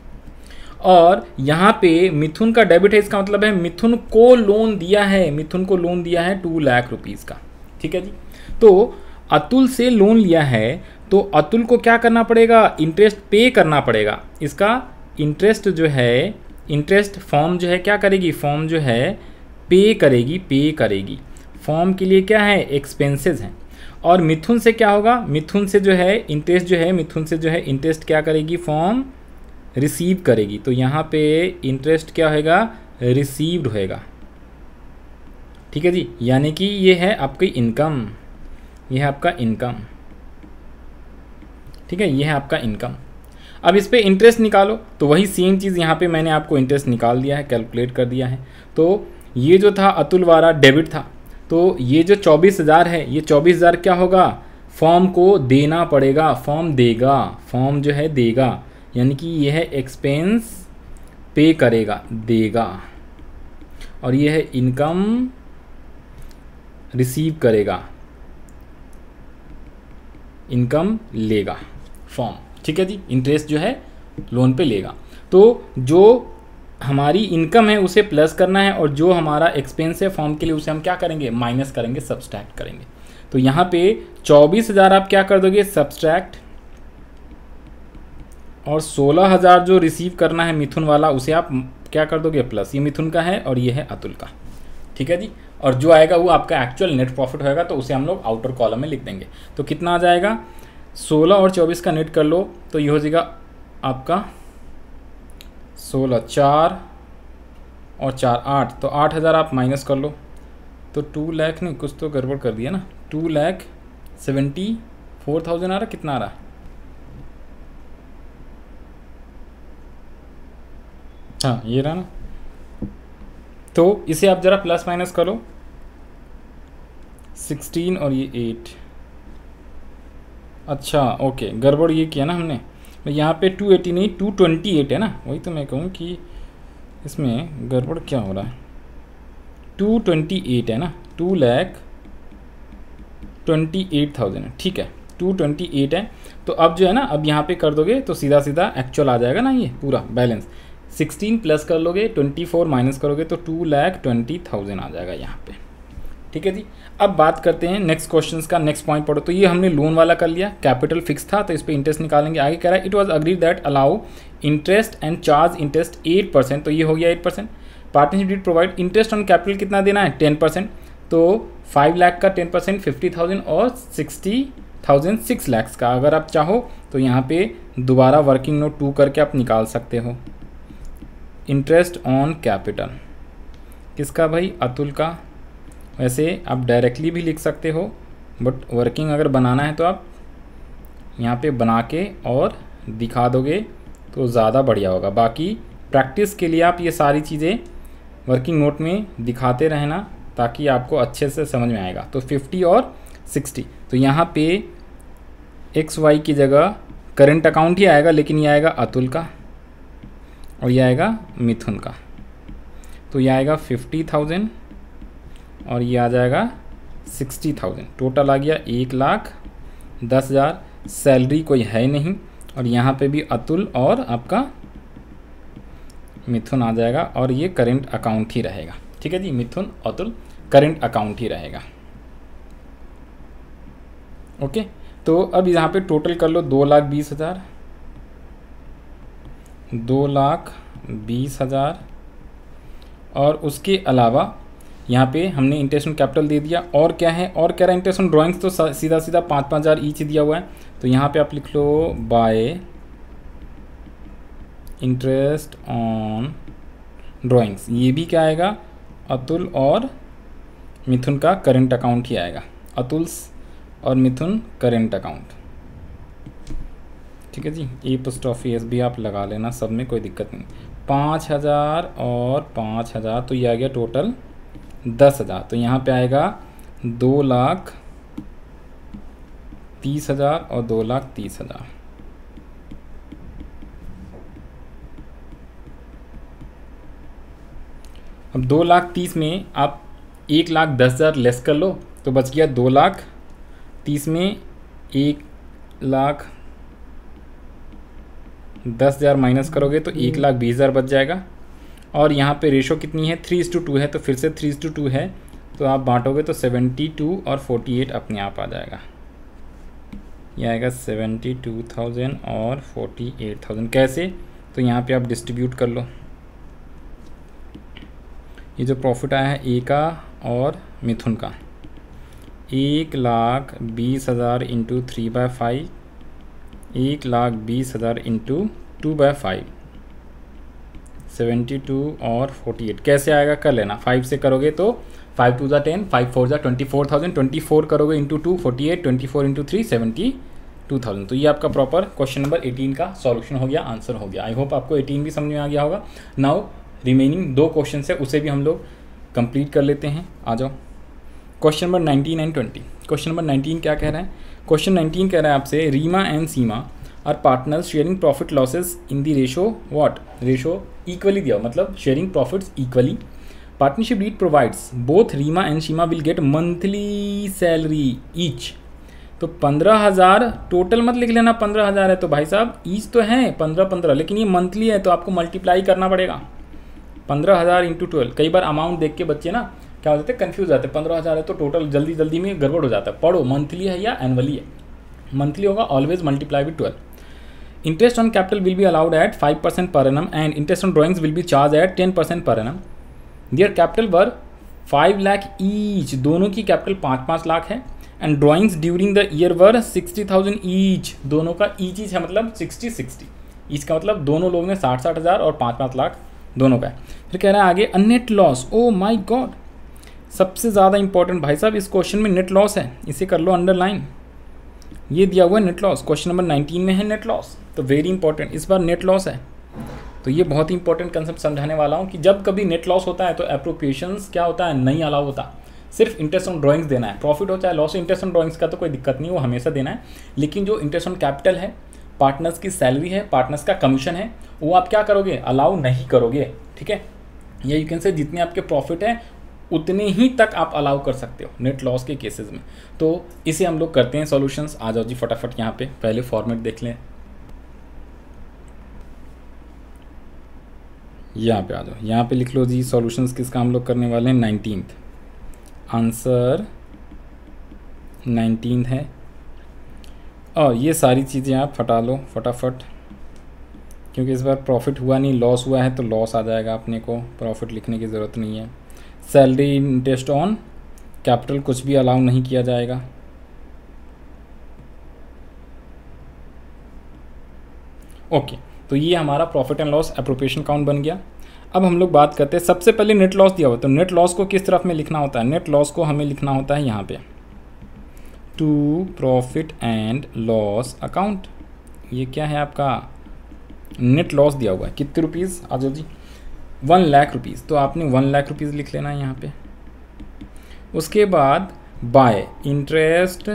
और यहाँ पे मिथुन का डेबिट है इसका मतलब है मिथुन को लोन दिया है मिथुन को लोन दिया है टू लाख रुपीज़ का ठीक है जी तो अतुल से लोन लिया है तो अतुल को क्या करना पड़ेगा इंटरेस्ट पे करना पड़ेगा इसका इंटरेस्ट जो है इंटरेस्ट फॉर्म जो है क्या करेगी फॉर्म जो है पे करेगी पे करेगी फॉर्म के लिए क्या है एक्सपेंसेस हैं और मिथुन से क्या होगा मिथुन से जो है इंटरेस्ट जो है मिथुन से जो है इंटरेस्ट क्या करेगी फॉर्म रिसीव करेगी तो यहाँ पे इंटरेस्ट क्या होएगा रिसीव्ड होएगा ठीक है जी यानी कि ये है आपकी इनकम ये है आपका इनकम ठीक है ये है आपका इनकम अब इस पर इंटरेस्ट निकालो तो वही सेम चीज़ यहाँ पे मैंने आपको इंटरेस्ट निकाल दिया है कैलकुलेट कर दिया है तो ये जो था अतुल वारा डेबिट था तो ये जो चौबीस हज़ार है ये चौबीस हज़ार क्या होगा फॉर्म को देना पड़ेगा फॉर्म देगा फॉर्म जो है देगा यानी कि ये है एक्सपेंस पे करेगा देगा और ये है इनकम रिसीव करेगा इनकम लेगा फॉर्म ठीक है जी इंटरेस्ट जो है लोन पे लेगा तो जो हमारी इनकम है उसे प्लस करना है और जो हमारा एक्सपेंस है फॉर्म के लिए उसे हम क्या करेंगे माइनस करेंगे सब्सट्रैक्ट करेंगे तो यहाँ पे चौबीस हज़ार आप क्या कर दोगे सब्सट्रैक्ट और सोलह हज़ार जो रिसीव करना है मिथुन वाला उसे आप क्या कर दोगे प्लस ये मिथुन का है और ये है अतुल का ठीक है जी और जो आएगा वो आपका एक्चुअल नेट प्रॉफिट होगा तो उसे हम लोग आउटर कॉलम में लिख देंगे तो कितना आ जाएगा सोलह और चौबीस का नेट कर लो तो ये हो जाएगा आपका सोलह चार और चार आठ तो आठ हज़ार आप माइनस कर लो तो टू लैख ने कुछ तो गड़बड़ कर दिया ना two lakh seventy four thousand आ रहा कितना आ रहा है हाँ ये रहा ना तो इसे आप ज़रा प्लस माइनस करो सिक्सटीन और ये एट अच्छा ओके गड़बड़ ये किया ना हमने तो यहाँ पे टू एटी नहीं टू ट्वेंटी एट है ना वही तो मैं कहूँ कि इसमें गड़बड़ क्या हो रहा है टू ट्वेंटी एट है ना two lakh twenty eight thousand है ठीक है टू ट्वेंटी एट है तो अब जो है ना अब यहाँ पे कर दोगे तो सीधा सीधा एक्चुअल आ जाएगा ना ये पूरा बैलेंस सिक्सटीन प्लस कर लोगे ट्वेंटी फोर माइनस करोगे तो टू लैख ट्वेंटी थाउजेंड आ जाएगा यहाँ पर ठीक है जी अब बात करते हैं नेक्स्ट क्वेश्चन का नेक्स्ट पॉइंट पढ़ो तो ये हमने लोन वाला कर लिया कैपिटल फिक्स था तो इस पर इंटरेस्ट निकालेंगे आगे कह रहा है it was agree that allow interest and charge interest eight percent तो ये हो गया eight percent partnership deed provide interest on capital कितना देना है टेन परसेंट तो फाइव लाख का टेन परसेंट फिफ्टी थाउजेंड और सिक्सटी थाउजेंड सिक्स लैक्स का अगर आप चाहो तो यहाँ पे दोबारा वर्किंग नोट टू करके आप निकाल सकते हो इंटरेस्ट ऑन कैपिटल किसका भाई अतुल का वैसे आप डायरेक्टली भी लिख सकते हो बट वर्किंग अगर बनाना है तो आप यहाँ पे बना के और दिखा दोगे तो ज़्यादा बढ़िया होगा बाकी प्रैक्टिस के लिए आप ये सारी चीज़ें वर्किंग नोट में दिखाते रहना ताकि आपको अच्छे से समझ में आएगा तो 50 और 60 तो यहाँ पे एक्स वाई की जगह करंट अकाउंट ही आएगा लेकिन ये आएगा अतुल का और ये आएगा मिथुन का तो ये आएगा फिफ्टी थाउजेंड और ये आ जाएगा सिक्सटी थाउजेंड टोटल आ गया एक लाख दस हज़ार सैलरी कोई है नहीं और यहाँ पे भी अतुल और आपका मिथुन आ जाएगा और ये करेंट अकाउंट ही रहेगा ठीक है जी मिथुन अतुल करेंट अकाउंट ही रहेगा ओके तो अब यहाँ पे टोटल कर लो दो लाख बीस हज़ार दो लाख बीस हज़ार और उसके अलावा यहाँ पे हमने इंटेशन कैपिटल दे दिया और क्या है और कह रहा है इंटेशन ड्राइंग्स तो सीधा सीधा पाँच पाँच हज़ार ईच e दिया हुआ है तो यहाँ पे आप लिख लो बाय इंटरेस्ट ऑन ड्राइंग्स ये भी क्या आएगा अतुल और मिथुन का करेंट अकाउंट ही आएगा अतुल्स और मिथुन करेंट अकाउंट ठीक है जी ए पोस्ट ऑफिस भी आप लगा लेना सब में कोई दिक्कत नहीं पाँच हज़ार और पाँच हज़ार तो ये आ गया टोटल दस हज़ार तो यहाँ पे आएगा दो लाख तीस हज़ार और दो लाख तीस हज़ार अब दो लाख तीस में आप एक लाख दस हज़ार लेस कर लो तो बच गया दो लाख तीस में एक लाख दस हज़ार माइनस करोगे तो एक हम्म। लाख बीस हज़ार बच जाएगा और यहाँ पे रेशो कितनी है थ्री टू टू है तो फिर से थ्री टू टू है तो आप बांटोगे तो सेवेंटी टू और फोर्टी एट अपने आप आ जाएगा यह आएगा सेवेंटी टू थाउजेंड और फोर्टी एट थाउजेंड कैसे तो यहाँ पे आप डिस्ट्रीब्यूट कर लो ये जो प्रॉफिट आया है ए का और मिथुन का एक लाख बीस हज़ार इंटू थ्री बाय फाइव एक लाख बीस हज़ार into two by five seventy two और फोर्टी एट कैसे आएगा कर लेना फाइव से करोगे तो फाइव टू ज़ा टेन फाइव फोर ज़ा twenty four thousand twenty four करोगे into two forty eight twenty four into three seventy two thousand तो ये आपका प्रॉपर क्वेश्चन नंबर एटीन का सॉल्यूशन हो गया आंसर हो गया आई होप आपको एटीन भी समझ में आ गया होगा नाउ रिमेनिंग दो क्वेश्चन है उसे भी हम लोग कंप्लीट कर लेते हैं आ जाओ question number nineteen and twenty question number nineteen क्या कह रहे हैं क्वेश्चन नाइनटीन कह रहा है आपसे Reema and Seema are partners sharing profit losses in the ratio what ratio equally दिया मतलब sharing profit equally partnership deed provides both Reema and Seema will get monthly salary each तो पंद्रह हज़ार टोटल मत लिख लेना पंद्रह हज़ार है तो भाई साहब ईच तो है पंद्रह पंद्रह लेकिन ये मंथली है तो आपको मल्टीप्लाई करना पड़ेगा पंद्रह हज़ार इंटू ट्वेल्व कई बार अमाउंट देख के बच्चे ना क्या हो जाते हैं कन्फ्यूज जाते हैं पंद्रह हज़ार है तो टोटल जल्दी जल्दी में गड़बड़ हो जाता है पढ़ो मंथली है या एनअली है मंथली होगा always multiply with twelve interest on capital will be allowed at five percent per annum and interest on drawings will be charge at ten percent per annum their capital were five lakh each दोनों की capital पाँच पाँच लाख है and drawings during the year were sixty thousand each दोनों का each each है मतलब sixty 60 इसका मतलब दोनों लोग ने साठ साठ हज़ार और पाँच पाँच लाख दोनों का है फिर कह रहे हैं आगे net loss oh my God सबसे ज़्यादा इंपॉर्टेंट भाई साहब इस क्वेश्चन में नेट लॉस है इसे कर लो अंडरलाइन ये दिया हुआ है net loss question number nineteen में है नेट लॉस तो वेरी इंपॉर्टेंट इस बार नेट लॉस है तो ये बहुत ही इंपॉर्टेंट कंसेप्ट समझाने वाला हूँ कि जब कभी नेट लॉस होता है तो अप्रोप्रिएशंस क्या होता है नहीं अलाउ होता सिर्फ इंटरेस्ट ऑन ड्राइंग्स देना है प्रॉफिट हो चाहे लॉस इंटरेस्ट ऑन ड्राइंग्स का तो कोई दिक्कत नहीं वो हमेशा देना है लेकिन जो इंटरेस्ट ऑन कैपिटल है पार्टनर्स की सैलरी है पार्टनर्स का कमीशन है वो आप क्या करोगे अलाउ नहीं करोगे ठीक है या यू कैन से जितने आपके प्रॉफिट हैं उतने ही तक आप अलाउ कर सकते हो नेट लॉस के केसेस में तो इसे हम लोग करते हैं सॉल्यूशंस आ जाओ जी फटाफट यहाँ पे पहले फॉर्मेट देख लें यहाँ पे आ जाओ यहाँ पे लिख लो जी सॉल्यूशंस किसका हम लोग करने वाले हैं नाइनटीन्थ आंसर नाइनटीन है और ये सारी चीज़ें आप फटा लो फटाफट क्योंकि इस बार प्रॉफिट हुआ नहीं लॉस हुआ है तो लॉस आ जाएगा अपने को प्रॉफिट लिखने की ज़रूरत नहीं है सैलरी इंटरेस्ट ऑन कैपिटल कुछ भी अलाउ नहीं किया जाएगा ओके okay. तो ये हमारा profit and loss appropriation account बन गया अब हम लोग बात करते हैं सबसे पहले नेट लॉस दिया हुआ तो नेट लॉस को किस तरफ में लिखना होता है नेट लॉस को हमें लिखना होता है यहाँ पे to profit and loss account ये क्या है आपका नेट लॉस दिया हुआ है कितने रुपीज़ आजो जी वन लाख रुपीज़ तो आपने वन लाख रुपीज़ लिख लेना है यहाँ पे उसके बाद by interest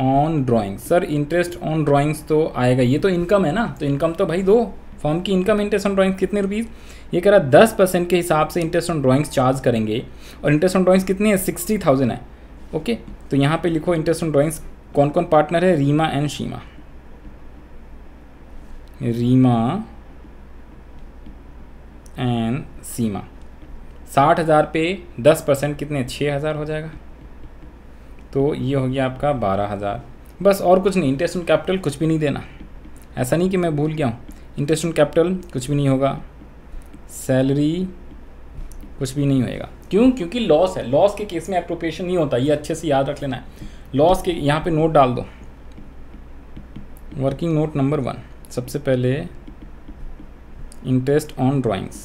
on drawing sir interest on drawings तो आएगा ये तो इनकम है ना तो इनकम तो भाई दो फॉर्म की इनकम इंटरेस्ट ऑन ड्राइंग्स कितने रुपीज़ ये कह रहा है दस परसेंट के हिसाब से इंटरेस्ट ऑन ड्राइंग्स चार्ज करेंगे और इंटरेस्ट ऑन ड्राइंग्स कितनी है सिक्सटी थाउजेंड है ओके तो यहाँ पे लिखो इंटरेस्ट ऑन ड्राइंग्स कौन कौन पार्टनर है रीमा एंड शीमा रीमा एंड सीमा साठ हज़ार पे दस परसेंट कितने छः हज़ार हो जाएगा तो ये हो गया आपका बारह हज़ार बस और कुछ नहीं इंटरेस्ट ऑन कैपिटल कुछ भी नहीं देना ऐसा नहीं कि मैं भूल गया हूँ इंटरेस्ट ऑन कैपिटल कुछ भी नहीं होगा सैलरी कुछ भी नहीं होएगा क्यों क्योंकि लॉस है लॉस के केस में अप्रोप्रिएशन नहीं होता ये अच्छे से याद रख लेना है लॉस के यहाँ पे नोट डाल दो वर्किंग नोट नंबर वन सबसे पहले interest on drawings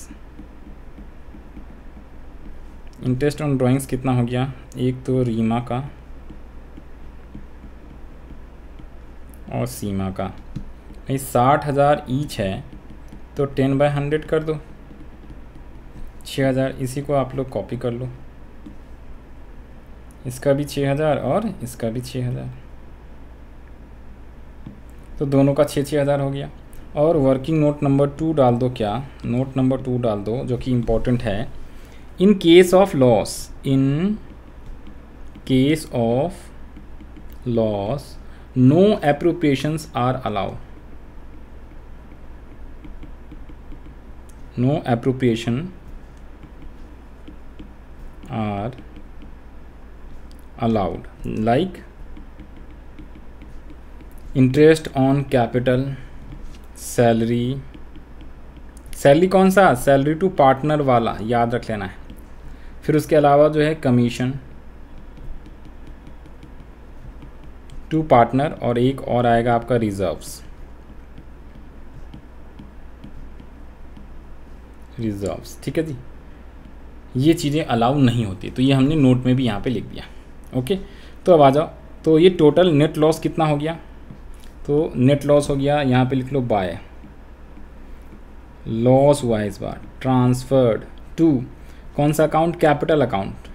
interest on drawings कितना हो गया एक तो रीमा का और सीमा का भाई साठ हज़ार ईच है तो टेन बाय हंड्रेड कर दो छः हज़ार इसी को आप लोग कॉपी कर लो इसका भी छः हज़ार और इसका भी छः हज़ार तो दोनों का छः छः हज़ार हो गया और वर्किंग नोट नंबर टू डाल दो क्या नोट नंबर टू डाल दो जो कि इम्पोर्टेंट है in case of loss in case of loss no appropriations are allow no appropriation are allowed like interest on capital salary salary कौन सा सैलरी टू पार्टनर वाला याद रख लेना है फिर उसके अलावा जो है कमीशन टू पार्टनर और एक और आएगा आपका रिजर्व्स रिजर्व्स ठीक है जी ये चीज़ें अलाउ नहीं होती तो ये हमने नोट में भी यहाँ पे लिख दिया ओके तो अब आ जाओ तो ये टोटल नेट लॉस कितना हो गया तो नेट लॉस हो गया यहाँ पे लिख लो बाय लॉस हुआ इस बार ट्रांसफर्ड टू कौन सा अकाउंट कैपिटल अकाउंट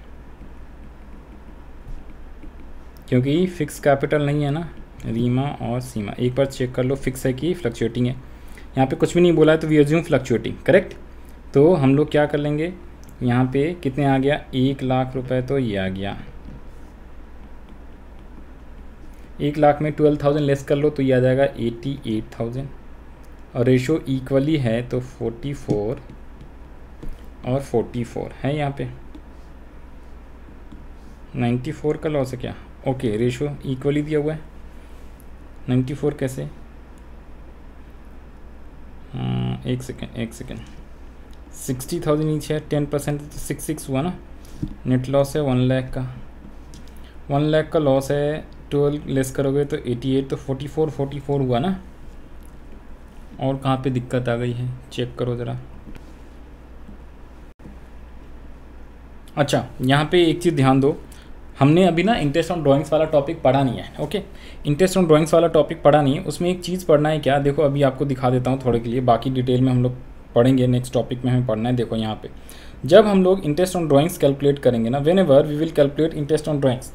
क्योंकि फ़िक्स कैपिटल नहीं है ना रीमा और सीमा एक बार चेक कर लो फिक्स है कि फ्लक्चुएटिंग है यहाँ पे कुछ भी नहीं बोला है तो वी एज्यूम फ्लक्चुएटिंग करेक्ट तो हम लोग क्या कर लेंगे यहाँ पे कितने आ गया एक लाख रुपए तो ये आ गया एक लाख में ट्वेल्व थाउजेंड लेस कर लो तो ये आ जाएगा एटी एट थाउजेंड और रेशो इक्वली है तो फोर्टी फोर और फोर्टी फोर है यहाँ पे नाइन्टी फोर का लॉस है क्या ओके रेशो इक्वली दिया हुआ है नाइन्टी फोर कैसे आ, हम्म, एक सेकेंड एक सेकेंड सिक्सटी थाउजेंड नीचे है टेन परसेंट तो सिक्स सिक्स हुआ ना नेट लॉस है वन लाख का वन लाख का लॉस है ट्वेल्व लेस करोगे तो एटी एट तो फोर्टी फोर फोर्टी फोर हुआ ना और कहाँ पे दिक्कत आ गई है चेक करो ज़रा अच्छा यहाँ पे एक चीज़ ध्यान दो हमने अभी ना इंटरेस्ट ऑन ड्राइंग्स वाला टॉपिक पढ़ा नहीं है ओके इंटरेस्ट ऑन ड्राइंग्स वाला टॉपिक पढ़ा नहीं है उसमें एक चीज़ पढ़ना है क्या देखो अभी आपको दिखा देता हूँ थोड़े के लिए बाकी डिटेल में हम लोग पढ़ेंगे नेक्स्ट टॉपिक में हमें पढ़ना है देखो यहाँ पे जब हम लोग इंटरेस्ट ऑन ड्राइंग्स कैलकुलेट करेंगे ना whenever we will calculate interest on drawings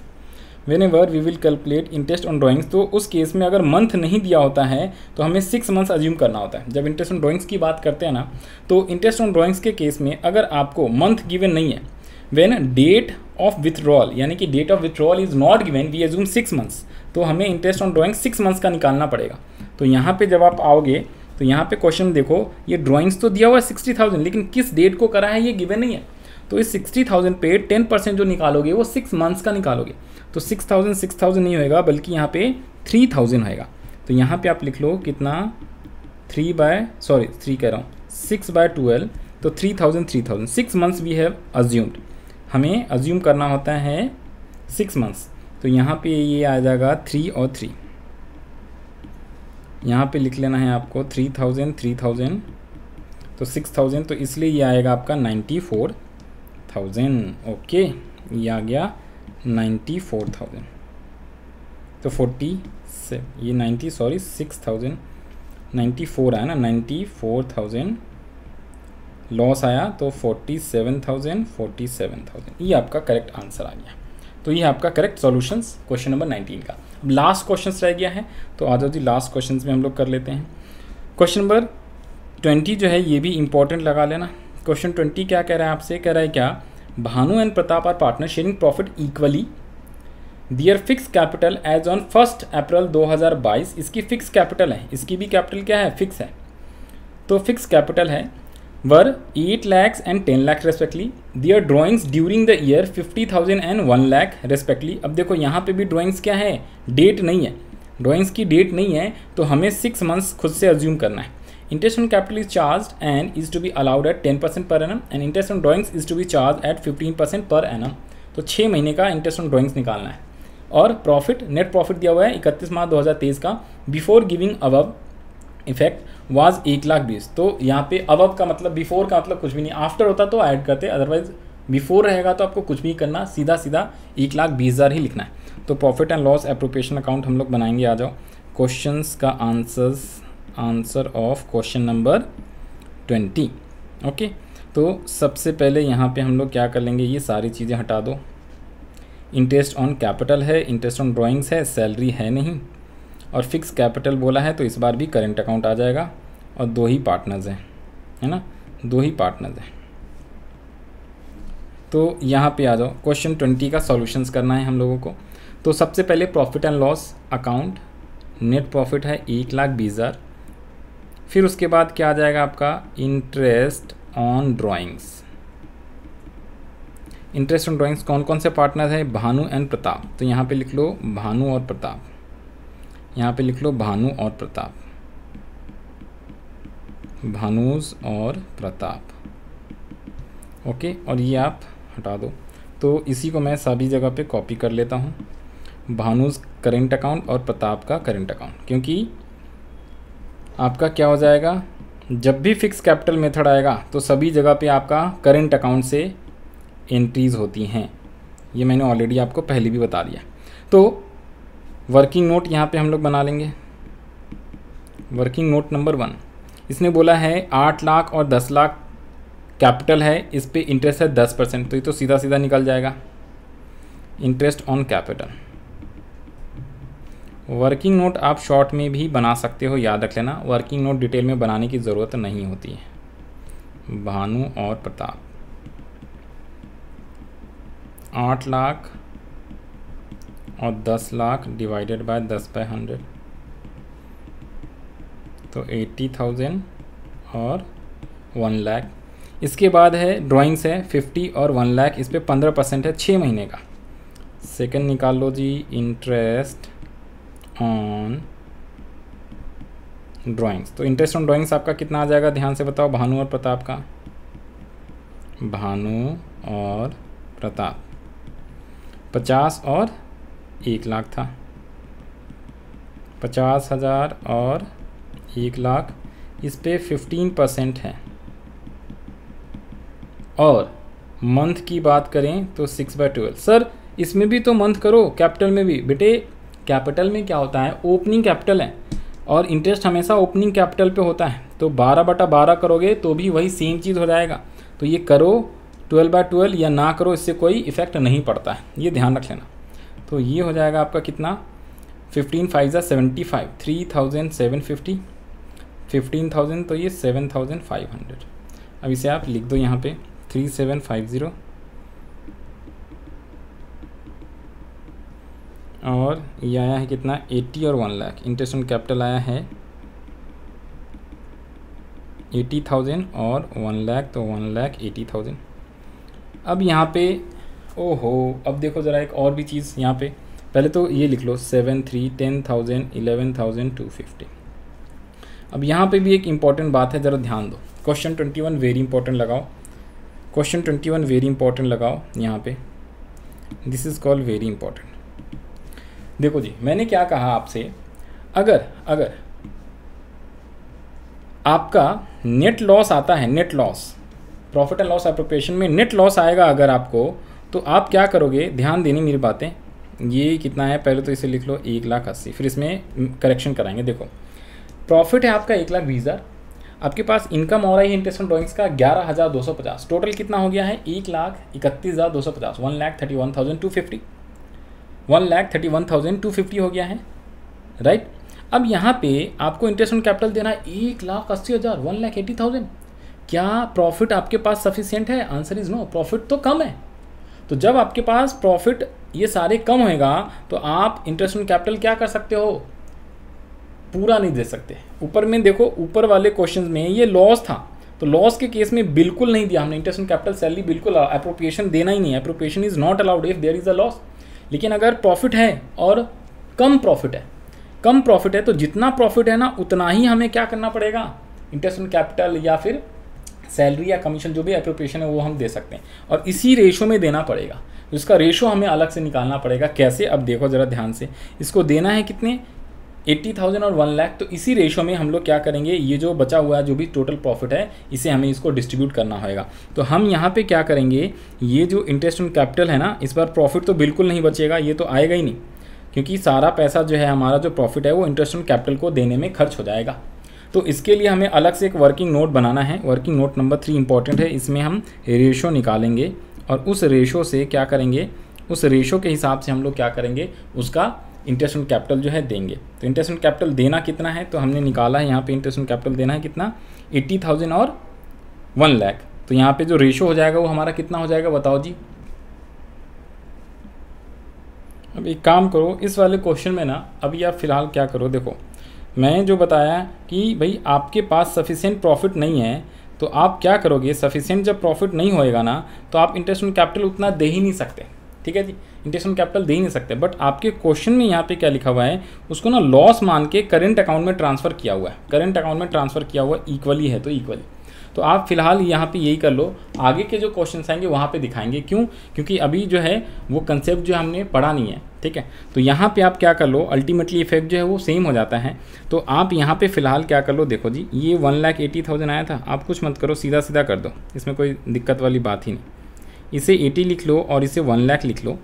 whenever we will calculate interest on drawings तो उस केस में अगर मंथ नहीं दिया होता है तो हमें सिक्स मंथ्स अज्यूम करना होता है जब इंटरेस्ट ऑन ड्राइंग्स की बात करते हैं ना तो इंटरेस्ट ऑन ड्राइंग्स के केस में अगर आपको मंथ गिवन नहीं है वेन डेट ऑफ विथड्रॉल यानी कि date of withdrawal is not given we assume six months तो हमें interest on drawing six months का निकालना पड़ेगा तो यहाँ पे जब आप आओगे तो यहाँ पे क्वेश्चन देखो ये ड्रॉइंग्स तो दिया हुआ है सिक्सटी थाउजेंड लेकिन किस डेट को करा है ये गिवन नहीं है तो इस सिक्सटी थाउजेंड पे टेन परसेंट जो निकालोगे वो सिक्स मंथ्स का निकालोगे तो सिक्स थाउजेंड सिक्स थाउजेंड नहीं होएगा बल्कि यहाँ पे थ्री थाउजेंड होएगा तो यहाँ पे आप लिख लो कितना थ्री बाय सॉरी थ्री कह रहा हूँ सिक्स बाय ट्वेल्व तो three thousand three thousand six months we have assumed हमें अज्यूम करना होता है सिक्स मंथ्स तो यहाँ पे ये आ जाएगा थ्री और थ्री यहाँ पे लिख लेना है आपको थ्री थाउजेंड थ्री थाउजेंड तो सिक्स थाउजेंड तो इसलिए ये आएगा आपका नाइन्टी फोर थाउजेंड ओके ये आ गया नाइन्टी फोर थाउजेंड तो फोर्टी से ये ninety sorry six thousand ninety four आया ना नाइन्टी फोर थाउजेंड लॉस आया तो forty seven thousand forty seven thousand ये आपका करेक्ट आंसर आ गया तो ये आपका correct solutions question number nineteen का अब लास्ट क्वेश्चन रह गया है तो आ जाओ जी लास्ट क्वेश्चन में हम लोग कर लेते हैं क्वेश्चन नंबर ट्वेंटी जो है ये भी इंपॉर्टेंट लगा लेना क्वेश्चन ट्वेंटी क्या कह रहा है आपसे कह रहा है क्या Bhanu and Pratap are partner sharing profit equally their fix capital as on first April 2022 इसकी फिक्स कैपिटल है इसकी भी कैपिटल क्या है फिक्स है तो फिक्स कैपिटल है were eight lakhs and ten lakhs respectively their drawings during the year fifty thousand and one lakh respectively अब देखो यहाँ पे भी ड्रॉइंग्स क्या है डेट नहीं है ड्रॉइंग्स की डेट नहीं है तो हमें सिक्स मंथ्स खुद से अज्यूम करना है interest on capital is charge and is to be allowed at ten percent per annum and interest on drawings is to be charge at fifteen percent per annum तो छः महीने का interest on drawings निकालना है और profit net profit दिया हुआ है इकतीस मार्च दो हज़ार तेईस का before giving above effect was एक लाख बीस तो यहाँ पे अब अब का मतलब बिफोर का मतलब कुछ भी नहीं आफ्टर होता तो ऐड करते अदरवाइज बिफोर रहेगा तो आपको कुछ भी करना सीधा सीधा एक लाख बीस हज़ार ही लिखना है तो profit and loss appropriation account हम लोग बनाएंगे आ जाओ क्वेश्चन का answers answer of question number twenty okay तो सबसे पहले यहाँ पर हम लोग क्या कर लेंगे ये सारी चीज़ें हटा दो इंटरेस्ट ऑन कैपिटल है इंटरेस्ट ऑन ड्राॅइंग्स है सैलरी है नहीं और फिक्स कैपिटल बोला है तो इस बार भी करेंट अकाउंट आ जाएगा और दो ही पार्टनर्स हैं है ना दो ही पार्टनर्स हैं तो यहाँ पे आ जाओ क्वेश्चन ट्वेंटी का सॉल्यूशंस करना है हम लोगों को तो सबसे पहले profit and loss account net profit है एक लाख बीस हज़ार फिर उसके बाद क्या आ जाएगा आपका interest on drawings interest on drawings कौन कौन से पार्टनर हैं भानु एंड प्रताप तो यहाँ पे लिख लो भानु और प्रताप यहाँ पे लिख लो भानु और प्रताप भानुज और प्रताप ओके और ये आप हटा दो तो इसी को मैं सभी जगह पे कॉपी कर लेता हूँ भानुज करेंट अकाउंट और प्रताप का करेंट अकाउंट क्योंकि आपका क्या हो जाएगा जब भी फिक्स कैपिटल मेथड आएगा तो सभी जगह पे आपका करेंट अकाउंट से एंट्रीज होती हैं ये मैंने ऑलरेडी आपको पहले भी बता दिया तो वर्किंग नोट यहाँ पे हम लोग बना लेंगे वर्किंग नोट नंबर वन इसने बोला है आठ लाख और दस लाख कैपिटल है इस पर इंटरेस्ट है दस परसेंट तो ये तो सीधा सीधा निकल जाएगा interest on capital working note आप शॉर्ट में भी बना सकते हो याद रख लेना वर्किंग नोट डिटेल में बनाने की ज़रूरत नहीं होती है भानु और प्रताप आठ लाख और दस लाख डिवाइडेड बाय दस बाय हंड्रेड तो एट्टी थाउजेंड और वन लाख इसके बाद है ड्राइंग्स है फिफ्टी और वन लाख इस पर पंद्रह परसेंट है छः महीने का सेकंड निकाल लो जी इंटरेस्ट ऑन ड्राइंग्स तो इंटरेस्ट ऑन ड्राइंग्स आपका कितना आ जाएगा ध्यान से बताओ भानु और प्रताप का भानु और प्रताप पचास और एक लाख था पचास हज़ार और एक लाख इस पर फिफ्टीन परसेंट है और मंथ की बात करें तो सिक्स बाय ट्वेल्व सर इसमें भी तो मंथ करो कैपिटल में भी बेटे कैपिटल में क्या होता है ओपनिंग कैपिटल है और इंटरेस्ट हमेशा ओपनिंग कैपिटल पे होता है तो बारह बटा बारह करोगे तो भी वही सेम चीज़ हो जाएगा तो ये करो ट्वेल्व बाय ट्वेल्व या ना करो इससे कोई इफेक्ट नहीं पड़ता है ये ध्यान रख लेना तो ये हो जाएगा आपका कितना फिफ्टीन फाइव ज़ा seventy five three thousand seven fifty fifteen thousand तो ये सेवन थाउजेंड फाइव हंड्रेड अब इसे आप लिख दो यहाँ पे थ्री सेवन फाइव ज़ीरो और ये आया है कितना एट्टी और one lakh interest on capital आया है एटी थाउजेंड और वन लाख तो वन लाख एटी थाउजेंड अब यहाँ पे ओहो अब देखो ज़रा एक और भी चीज़ यहाँ पे पहले तो ये लिख लो seven three ten thousand eleven thousand two fifty अब यहाँ पे भी एक इंपॉर्टेंट बात है ज़रा ध्यान दो question twenty one very important लगाओ question twenty one very important लगाओ यहाँ पे this is called very important देखो जी मैंने क्या कहा आपसे अगर अगर आपका नेट लॉस आता है net loss profit and loss appropriation में नेट लॉस आएगा अगर आपको तो आप क्या करोगे ध्यान देनी मेरी बातें ये कितना है पहले तो इसे लिख लो एक लाख अस्सी फिर इसमें करेक्शन कराएंगे देखो प्रॉफिट है आपका एक लाख बीस हज़ार आपके पास इनकम हो रहा है इंटरेस्ट ड्रॉइंग्स का ग्यारह हज़ार दो सौ पचास टोटल कितना हो गया है एक लाख इकतीस हज़ार दो सौ पचास one lakh thirty one thousand two fifty one lakh thirty one thousand two fifty हो गया है राइट अब यहाँ पे आपको इंटरेस्ट ऑन कैपिटल देना है एक लाख अस्सी हज़ार वन लाख एटी थाउजेंड क्या प्रॉफिट आपके पास सफिशियंट है आंसर इज़ नो प्रॉफिट तो कम है तो जब आपके पास प्रॉफिट ये सारे कम होएगा तो आप इंटरेस्ट ऑन कैपिटल क्या कर सकते हो पूरा नहीं दे सकते ऊपर में देखो ऊपर वाले क्वेश्चन में ये लॉस था तो लॉस के केस में बिल्कुल नहीं दिया हमने इंटरेस्ट कैपिटल सैलरी बिल्कुल अप्रोप्रिएशन देना ही नहीं है appropriation is not allowed if there is a loss लेकिन अगर प्रॉफिट है और कम प्रॉफिट है कम प्रॉफिट है तो जितना प्रॉफिट है ना उतना ही हमें क्या करना पड़ेगा इंटरेस्ट ऑन कैपिटल या फिर सैलरी या कमीशन जो भी अप्रोप्रिएशन है वो हम दे सकते हैं और इसी रेशो में देना पड़ेगा तो इसका रेशो हमें अलग से निकालना पड़ेगा कैसे अब देखो ज़रा ध्यान से इसको देना है कितने एट्टी थाउजेंड और वन लाख तो इसी रेशो में हम लोग क्या करेंगे ये जो बचा हुआ जो भी टोटल प्रॉफिट है इसे हमें इसको डिस्ट्रीब्यूट करना होगा तो हम यहाँ पे क्या करेंगे ये जो इंटरेस्ट ऑन कैपिटल है ना इस बार प्रॉफिट तो बिल्कुल नहीं बचेगा ये तो आएगा ही नहीं क्योंकि सारा पैसा जो है हमारा जो प्रॉफिट है वो इंटरेस्ट ऑन कैपिटल को देने में खर्च हो जाएगा तो इसके लिए हमें अलग से एक वर्किंग नोट बनाना है working note number three important है इसमें हम रेशो निकालेंगे और उस रेशो से क्या करेंगे उस रेशो के हिसाब से हम लोग क्या करेंगे उसका इंटरेस्ट ऑन कैपिटल जो है देंगे तो इंटरेस्ट ऑन कैपिटल देना कितना है तो हमने निकाला है यहाँ पे इंटरेस्ट ऑन कैपिटल देना है कितना एट्टी थाउजेंड और वन लाख तो यहाँ पे जो रेशो हो जाएगा वो हमारा कितना हो जाएगा बताओ जी अब एक काम करो इस वाले क्वेश्चन में ना अभी आप फिलहाल क्या करो देखो मैं जो बताया कि भाई आपके पास सफिशेंट प्रॉफिट नहीं है तो आप क्या करोगे सफिशेंट जब प्रॉफिट नहीं होएगा ना तो आप इंटरेस्ट ऑन कैपिटल उतना दे ही नहीं सकते ठीक है जी ऑन कैपिटल दे ही नहीं सकते बट आपके क्वेश्चन में यहाँ पे क्या लिखा हुआ है उसको ना लॉस मान के करंट अकाउंट में ट्रांसफ़र किया हुआ है करंट अकाउंट में ट्रांसफ़र किया हुआ इक्वली है तो इक्वली तो आप फिलहाल यहाँ पे यही कर लो आगे के जो क्वेश्चन आएंगे वहाँ पे दिखाएंगे क्यों क्योंकि अभी जो है वो कंसेप्ट जो हमने पढ़ा नहीं है ठीक है तो यहाँ पे आप क्या कर लो अल्टीमेटली इफेक्ट जो है वो सेम हो जाता है तो आप यहाँ पे फिलहाल क्या कर लो देखो जी ये वन लाख एटी थाउजेंड आया था आप कुछ मत करो सीधा सीधा कर दो इसमें कोई दिक्कत वाली बात ही नहीं इसे एटी लिख लो और इसे वन लाख लिख लो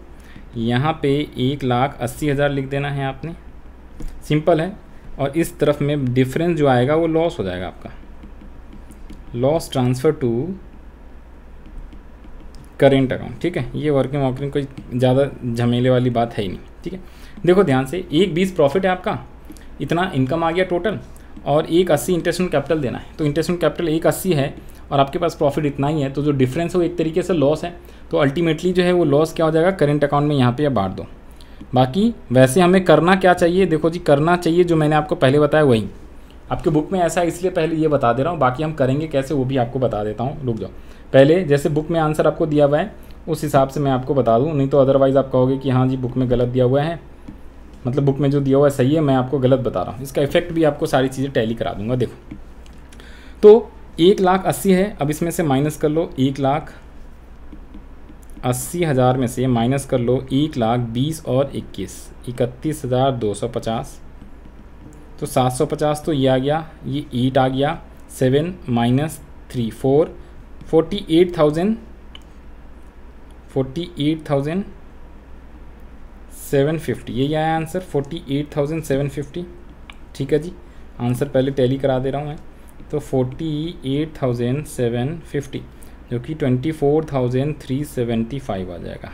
यहाँ पे एक लाख अस्सी हज़ार लिख देना है आपने सिंपल है और इस तरफ में डिफरेंस जो आएगा वो लॉस हो जाएगा आपका loss transfer to current account ठीक है ये वर्किंग वॉकिंग कोई ज़्यादा झमेले वाली बात है ही नहीं ठीक है देखो ध्यान से एक बीस प्रॉफिट है आपका इतना इनकम आ गया टोटल और एक अस्सी इंटरेस्ट कैपिटल देना है तो इंटरेस्ट कैपिटल एक अस्सी है और आपके पास प्रॉफिट इतना ही है तो जो डिफरेंस है वो एक तरीके से लॉस है तो अल्टीमेटली जो है वो लॉस क्या हो जाएगा करेंट अकाउंट में यहाँ पे बांट दो बाकी वैसे हमें करना क्या चाहिए देखो जी करना चाहिए जो मैंने आपको पहले बताया वही आपके बुक में ऐसा इसलिए पहले ये बता दे रहा हूँ बाकी हम करेंगे कैसे वो भी आपको बता देता हूँ रुक जाओ पहले जैसे बुक में आंसर आपको दिया हुआ है उस हिसाब से मैं आपको बता दूँ नहीं तो अदरवाइज़ आप कहोगे कि हाँ जी बुक में गलत दिया हुआ है मतलब बुक में जो दिया हुआ है सही है मैं आपको गलत बता रहा हूँ इसका इफेक्ट भी आपको सारी चीज़ें टैली करा दूंगा देखो तो एक लाख अस्सी है अब इसमें से माइनस कर लो एक लाख अस्सी हज़ार में से माइनस कर लो एक लाख बीस और इक्कीस इकतीस हज़ार दो सौ पचास तो सात सौ पचास तो ये आ गया ये एट आ गया seven minus three four forty eight thousand forty eight thousand seven fifty ये आया answer forty eight thousand seven fifty ठीक है जी आंसर पहले टैली करा दे रहा हूँ मैं तो forty eight thousand seven fifty जो कि twenty four thousand three seventy five आ जाएगा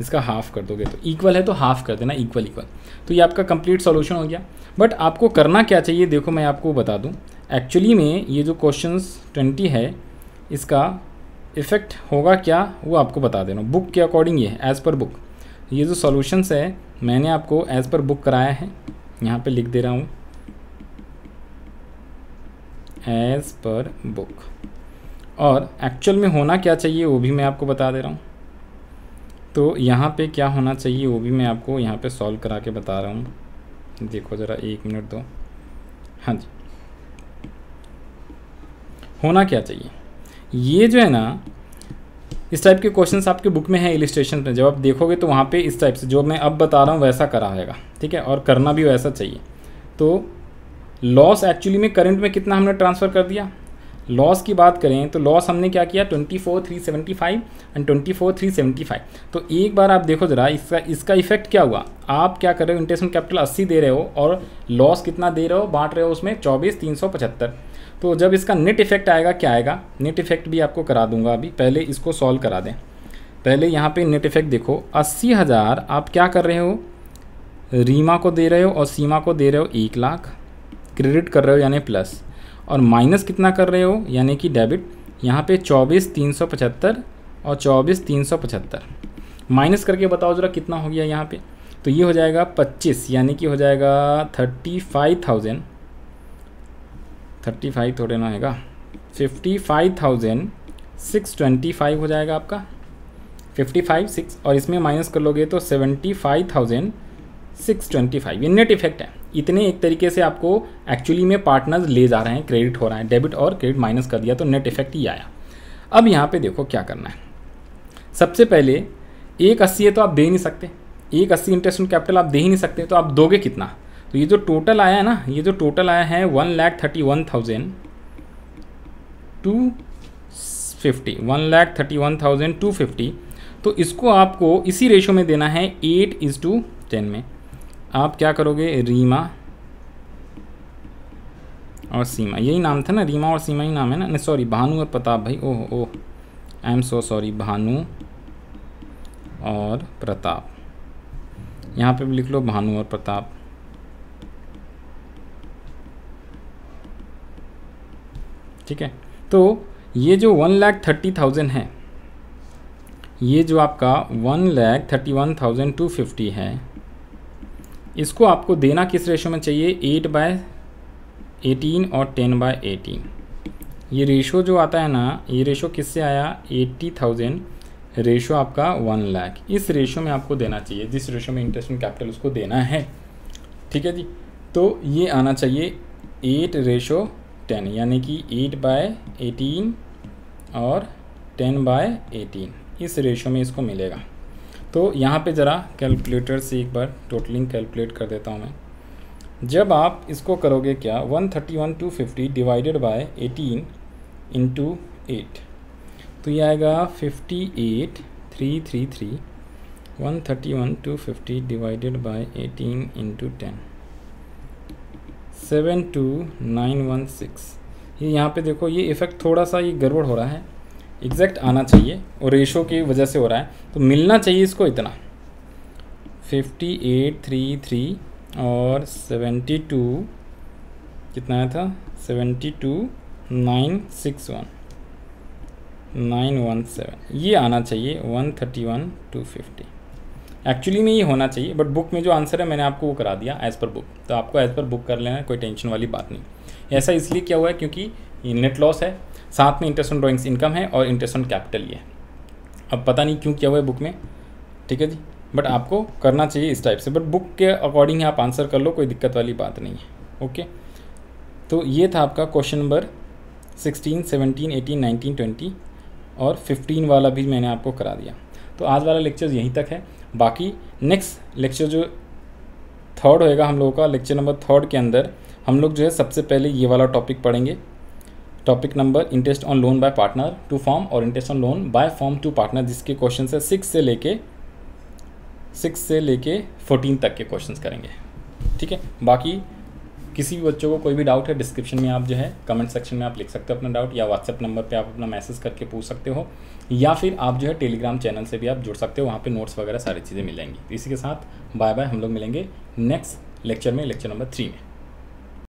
इसका हाफ कर दोगे तो इक्वल है तो हाफ कर देना इक्वल इक्वल तो ये आपका कंप्लीट सॉल्यूशन हो गया बट आपको करना क्या चाहिए देखो मैं आपको बता दूं एक्चुअली में ये जो क्वेश्चन ट्वेंटी है इसका इफ़ेक्ट होगा क्या वो आपको बता देना बुक के अकॉर्डिंग ये है एज़ पर बुक ये जो सॉल्यूशंस है मैंने आपको एज़ पर बुक कराया है यहाँ पे लिख दे रहा हूँ एज पर बुक और एक्चुअल में होना क्या चाहिए वो भी मैं आपको बता दे रहा हूँ तो यहाँ पे क्या होना चाहिए वो भी मैं आपको यहाँ पे सॉल्व करा के बता रहा हूँ देखो ज़रा एक मिनट दो हाँ जी होना क्या चाहिए ये जो है ना इस टाइप के क्वेश्चंस आपके बुक में है इलिस्ट्रेशन में जब आप देखोगे तो वहाँ पे इस टाइप से जो मैं अब बता रहा हूँ वैसा करा आएगा ठीक है और करना भी वैसा चाहिए तो लॉस एक्चुअली में करंट में कितना हमने ट्रांसफ़र कर दिया लॉस की बात करें तो लॉस हमने क्या किया twenty four three seventy five and twenty four three seventy five तो एक बार आप देखो ज़रा इसका इसका इफेक्ट क्या हुआ आप क्या कर रहे हो इंटरेस्ट कैपिटल अस्सी दे रहे हो और लॉस कितना दे रहे हो बांट रहे हो उसमें चौबीस तीन सौ पचहत्तर तो जब इसका नेट इफेक्ट आएगा क्या आएगा नेट इफेक्ट भी आपको करा दूंगा अभी पहले इसको सॉल्व करा दें पहले यहाँ पर नेट इफेक्ट देखो अस्सी हज़ार आप क्या कर रहे हो रीमा को दे रहे हो और सीमा को दे रहे हो एक लाख क्रेडिट कर रहे हो यानी प्लस और माइनस कितना कर रहे हो यानी कि डेबिट यहाँ पे चौबीस तीन सौ पचहत्तर और चौबीस तीन सौ पचहत्तर माइनस करके बताओ ज़रा कितना हो गया यहाँ पे तो ये हो जाएगा पच्चीस यानी कि हो जाएगा thirty five thousand thirty five थोड़े ना होगा fifty five thousand six twenty five हो जाएगा आपका फिफ्टी फाइव सिक्स और इसमें माइनस कर लोगे तो seventy five thousand six twenty five ये नेट इफेक्ट है इतने एक तरीके से आपको एक्चुअली में पार्टनर्स ले जा रहे हैं क्रेडिट हो रहा है डेबिट और क्रेडिट माइनस कर दिया तो नेट इफेक्ट ही आया अब यहाँ पे देखो क्या करना है सबसे पहले एक अस्सी है तो आप दे ही नहीं सकते एक अस्सी इंटरेस्ट ऑन कैपिटल आप दे ही नहीं सकते तो आप दोगे कितना तो ये जो टोटल आया है ना ये जो टोटल आया है one lakh thirty one thousand two fifty one lakh thirty one thousand two fifty तो इसको आपको इसी रेशो में देना है एट इज़ टू टेन में आप क्या करोगे रीमा और सीमा यही नाम था ना रीमा और सीमा ही नाम है ना नहीं सॉरी भानु और प्रताप भाई oh oh I am so sorry Bhanu और प्रताप यहाँ पे भी लिख लो भानु और प्रताप ठीक है तो ये जो वन लैख थर्टी थाउजेंड है ये जो आपका one lakh thirty one thousand two fifty है इसको आपको देना किस रेशो में चाहिए एट बाय एटीन और टेन बाय एटीन ये रेशो जो आता है ना ये रेशो किससे आया एट्टी थाउजेंड रेशो आपका वन लाख इस रेशो में आपको देना चाहिए जिस रेशो में इंटरेस्ट ऑन कैपिटल उसको देना है ठीक है जी तो ये आना चाहिए एट रेशो टेन यानी कि एट बाय एटीन और टेन बाय एटीन इस रेशो में इसको मिलेगा तो यहाँ पे ज़रा कैलकुलेटर से एक बार टोटलिंग कैलकुलेट कर देता हूँ मैं जब आप इसको करोगे क्या one thirty one two fifty divided by eighteen into eight तो ये आएगा fifty eight three three three one thirty one two fifty divided by eighteen into ten seven two nine one six ये यहाँ पे देखो ये इफ़ेक्ट थोड़ा सा ये गड़बड़ हो रहा है एग्जैक्ट आना चाहिए और रेशो की वजह से हो रहा है तो मिलना चाहिए इसको इतना फिफ्टी एट थ्री थ्री और सेवेंटी टू कितना आया था seventy two nine six one nine one seven ये आना चाहिए one thirty one two fifty actually में ये होना चाहिए बट बुक में जो आंसर है मैंने आपको वो करा दिया एज़ पर बुक तो आपको एज़ पर बुक कर लेना कोई टेंशन वाली बात नहीं ऐसा इसलिए क्या हुआ है क्योंकि नेट लॉस है साथ में इंटरेस्ट ऑन ड्रॉइंग्स इनकम है और इंटरेस्ट ऑन कैपिटल ये है अब पता नहीं क्यों किया हुआ है बुक में ठीक है जी बट आपको करना चाहिए इस टाइप से बट बुक के अकॉर्डिंग आप आंसर कर लो कोई दिक्कत वाली बात नहीं है ओके तो ये था आपका question number sixteen seventeen eighteen nineteen twenty और फिफ्टीन वाला भी मैंने आपको करा दिया तो आज वाला लेक्चर यहीं तक है बाकी नेक्स्ट लेक्चर जो थर्ड होएगा हम लोगों का लेक्चर नंबर थर्ड के अंदर हम लोग जो है सबसे पहले ये वाला टॉपिक पढ़ेंगे topic number interest on loan by partner to firm और interest on loan by form to partner जिसके क्वेश्चन है सिक्स से लेके सिक्स से लेके फोर्टीन तक के क्वेश्चन करेंगे ठीक है बाकी किसी भी बच्चों को कोई भी डाउट है डिस्क्रिप्शन में आप जो है कमेंट सेक्शन में आप लिख सकते हो अपना डाउट या व्हाट्सएप नंबर पे आप अपना मैसेज करके पूछ सकते हो या फिर आप जो है टेलीग्राम चैनल से भी आप जुड़ सकते हो वहाँ पे नोट्स वगैरह सारी चीज़ें मिलेंगी इसी के साथ बाय बाय हम लोग मिलेंगे नेक्स्ट लेक्चर में लेक्चर नंबर थ्री में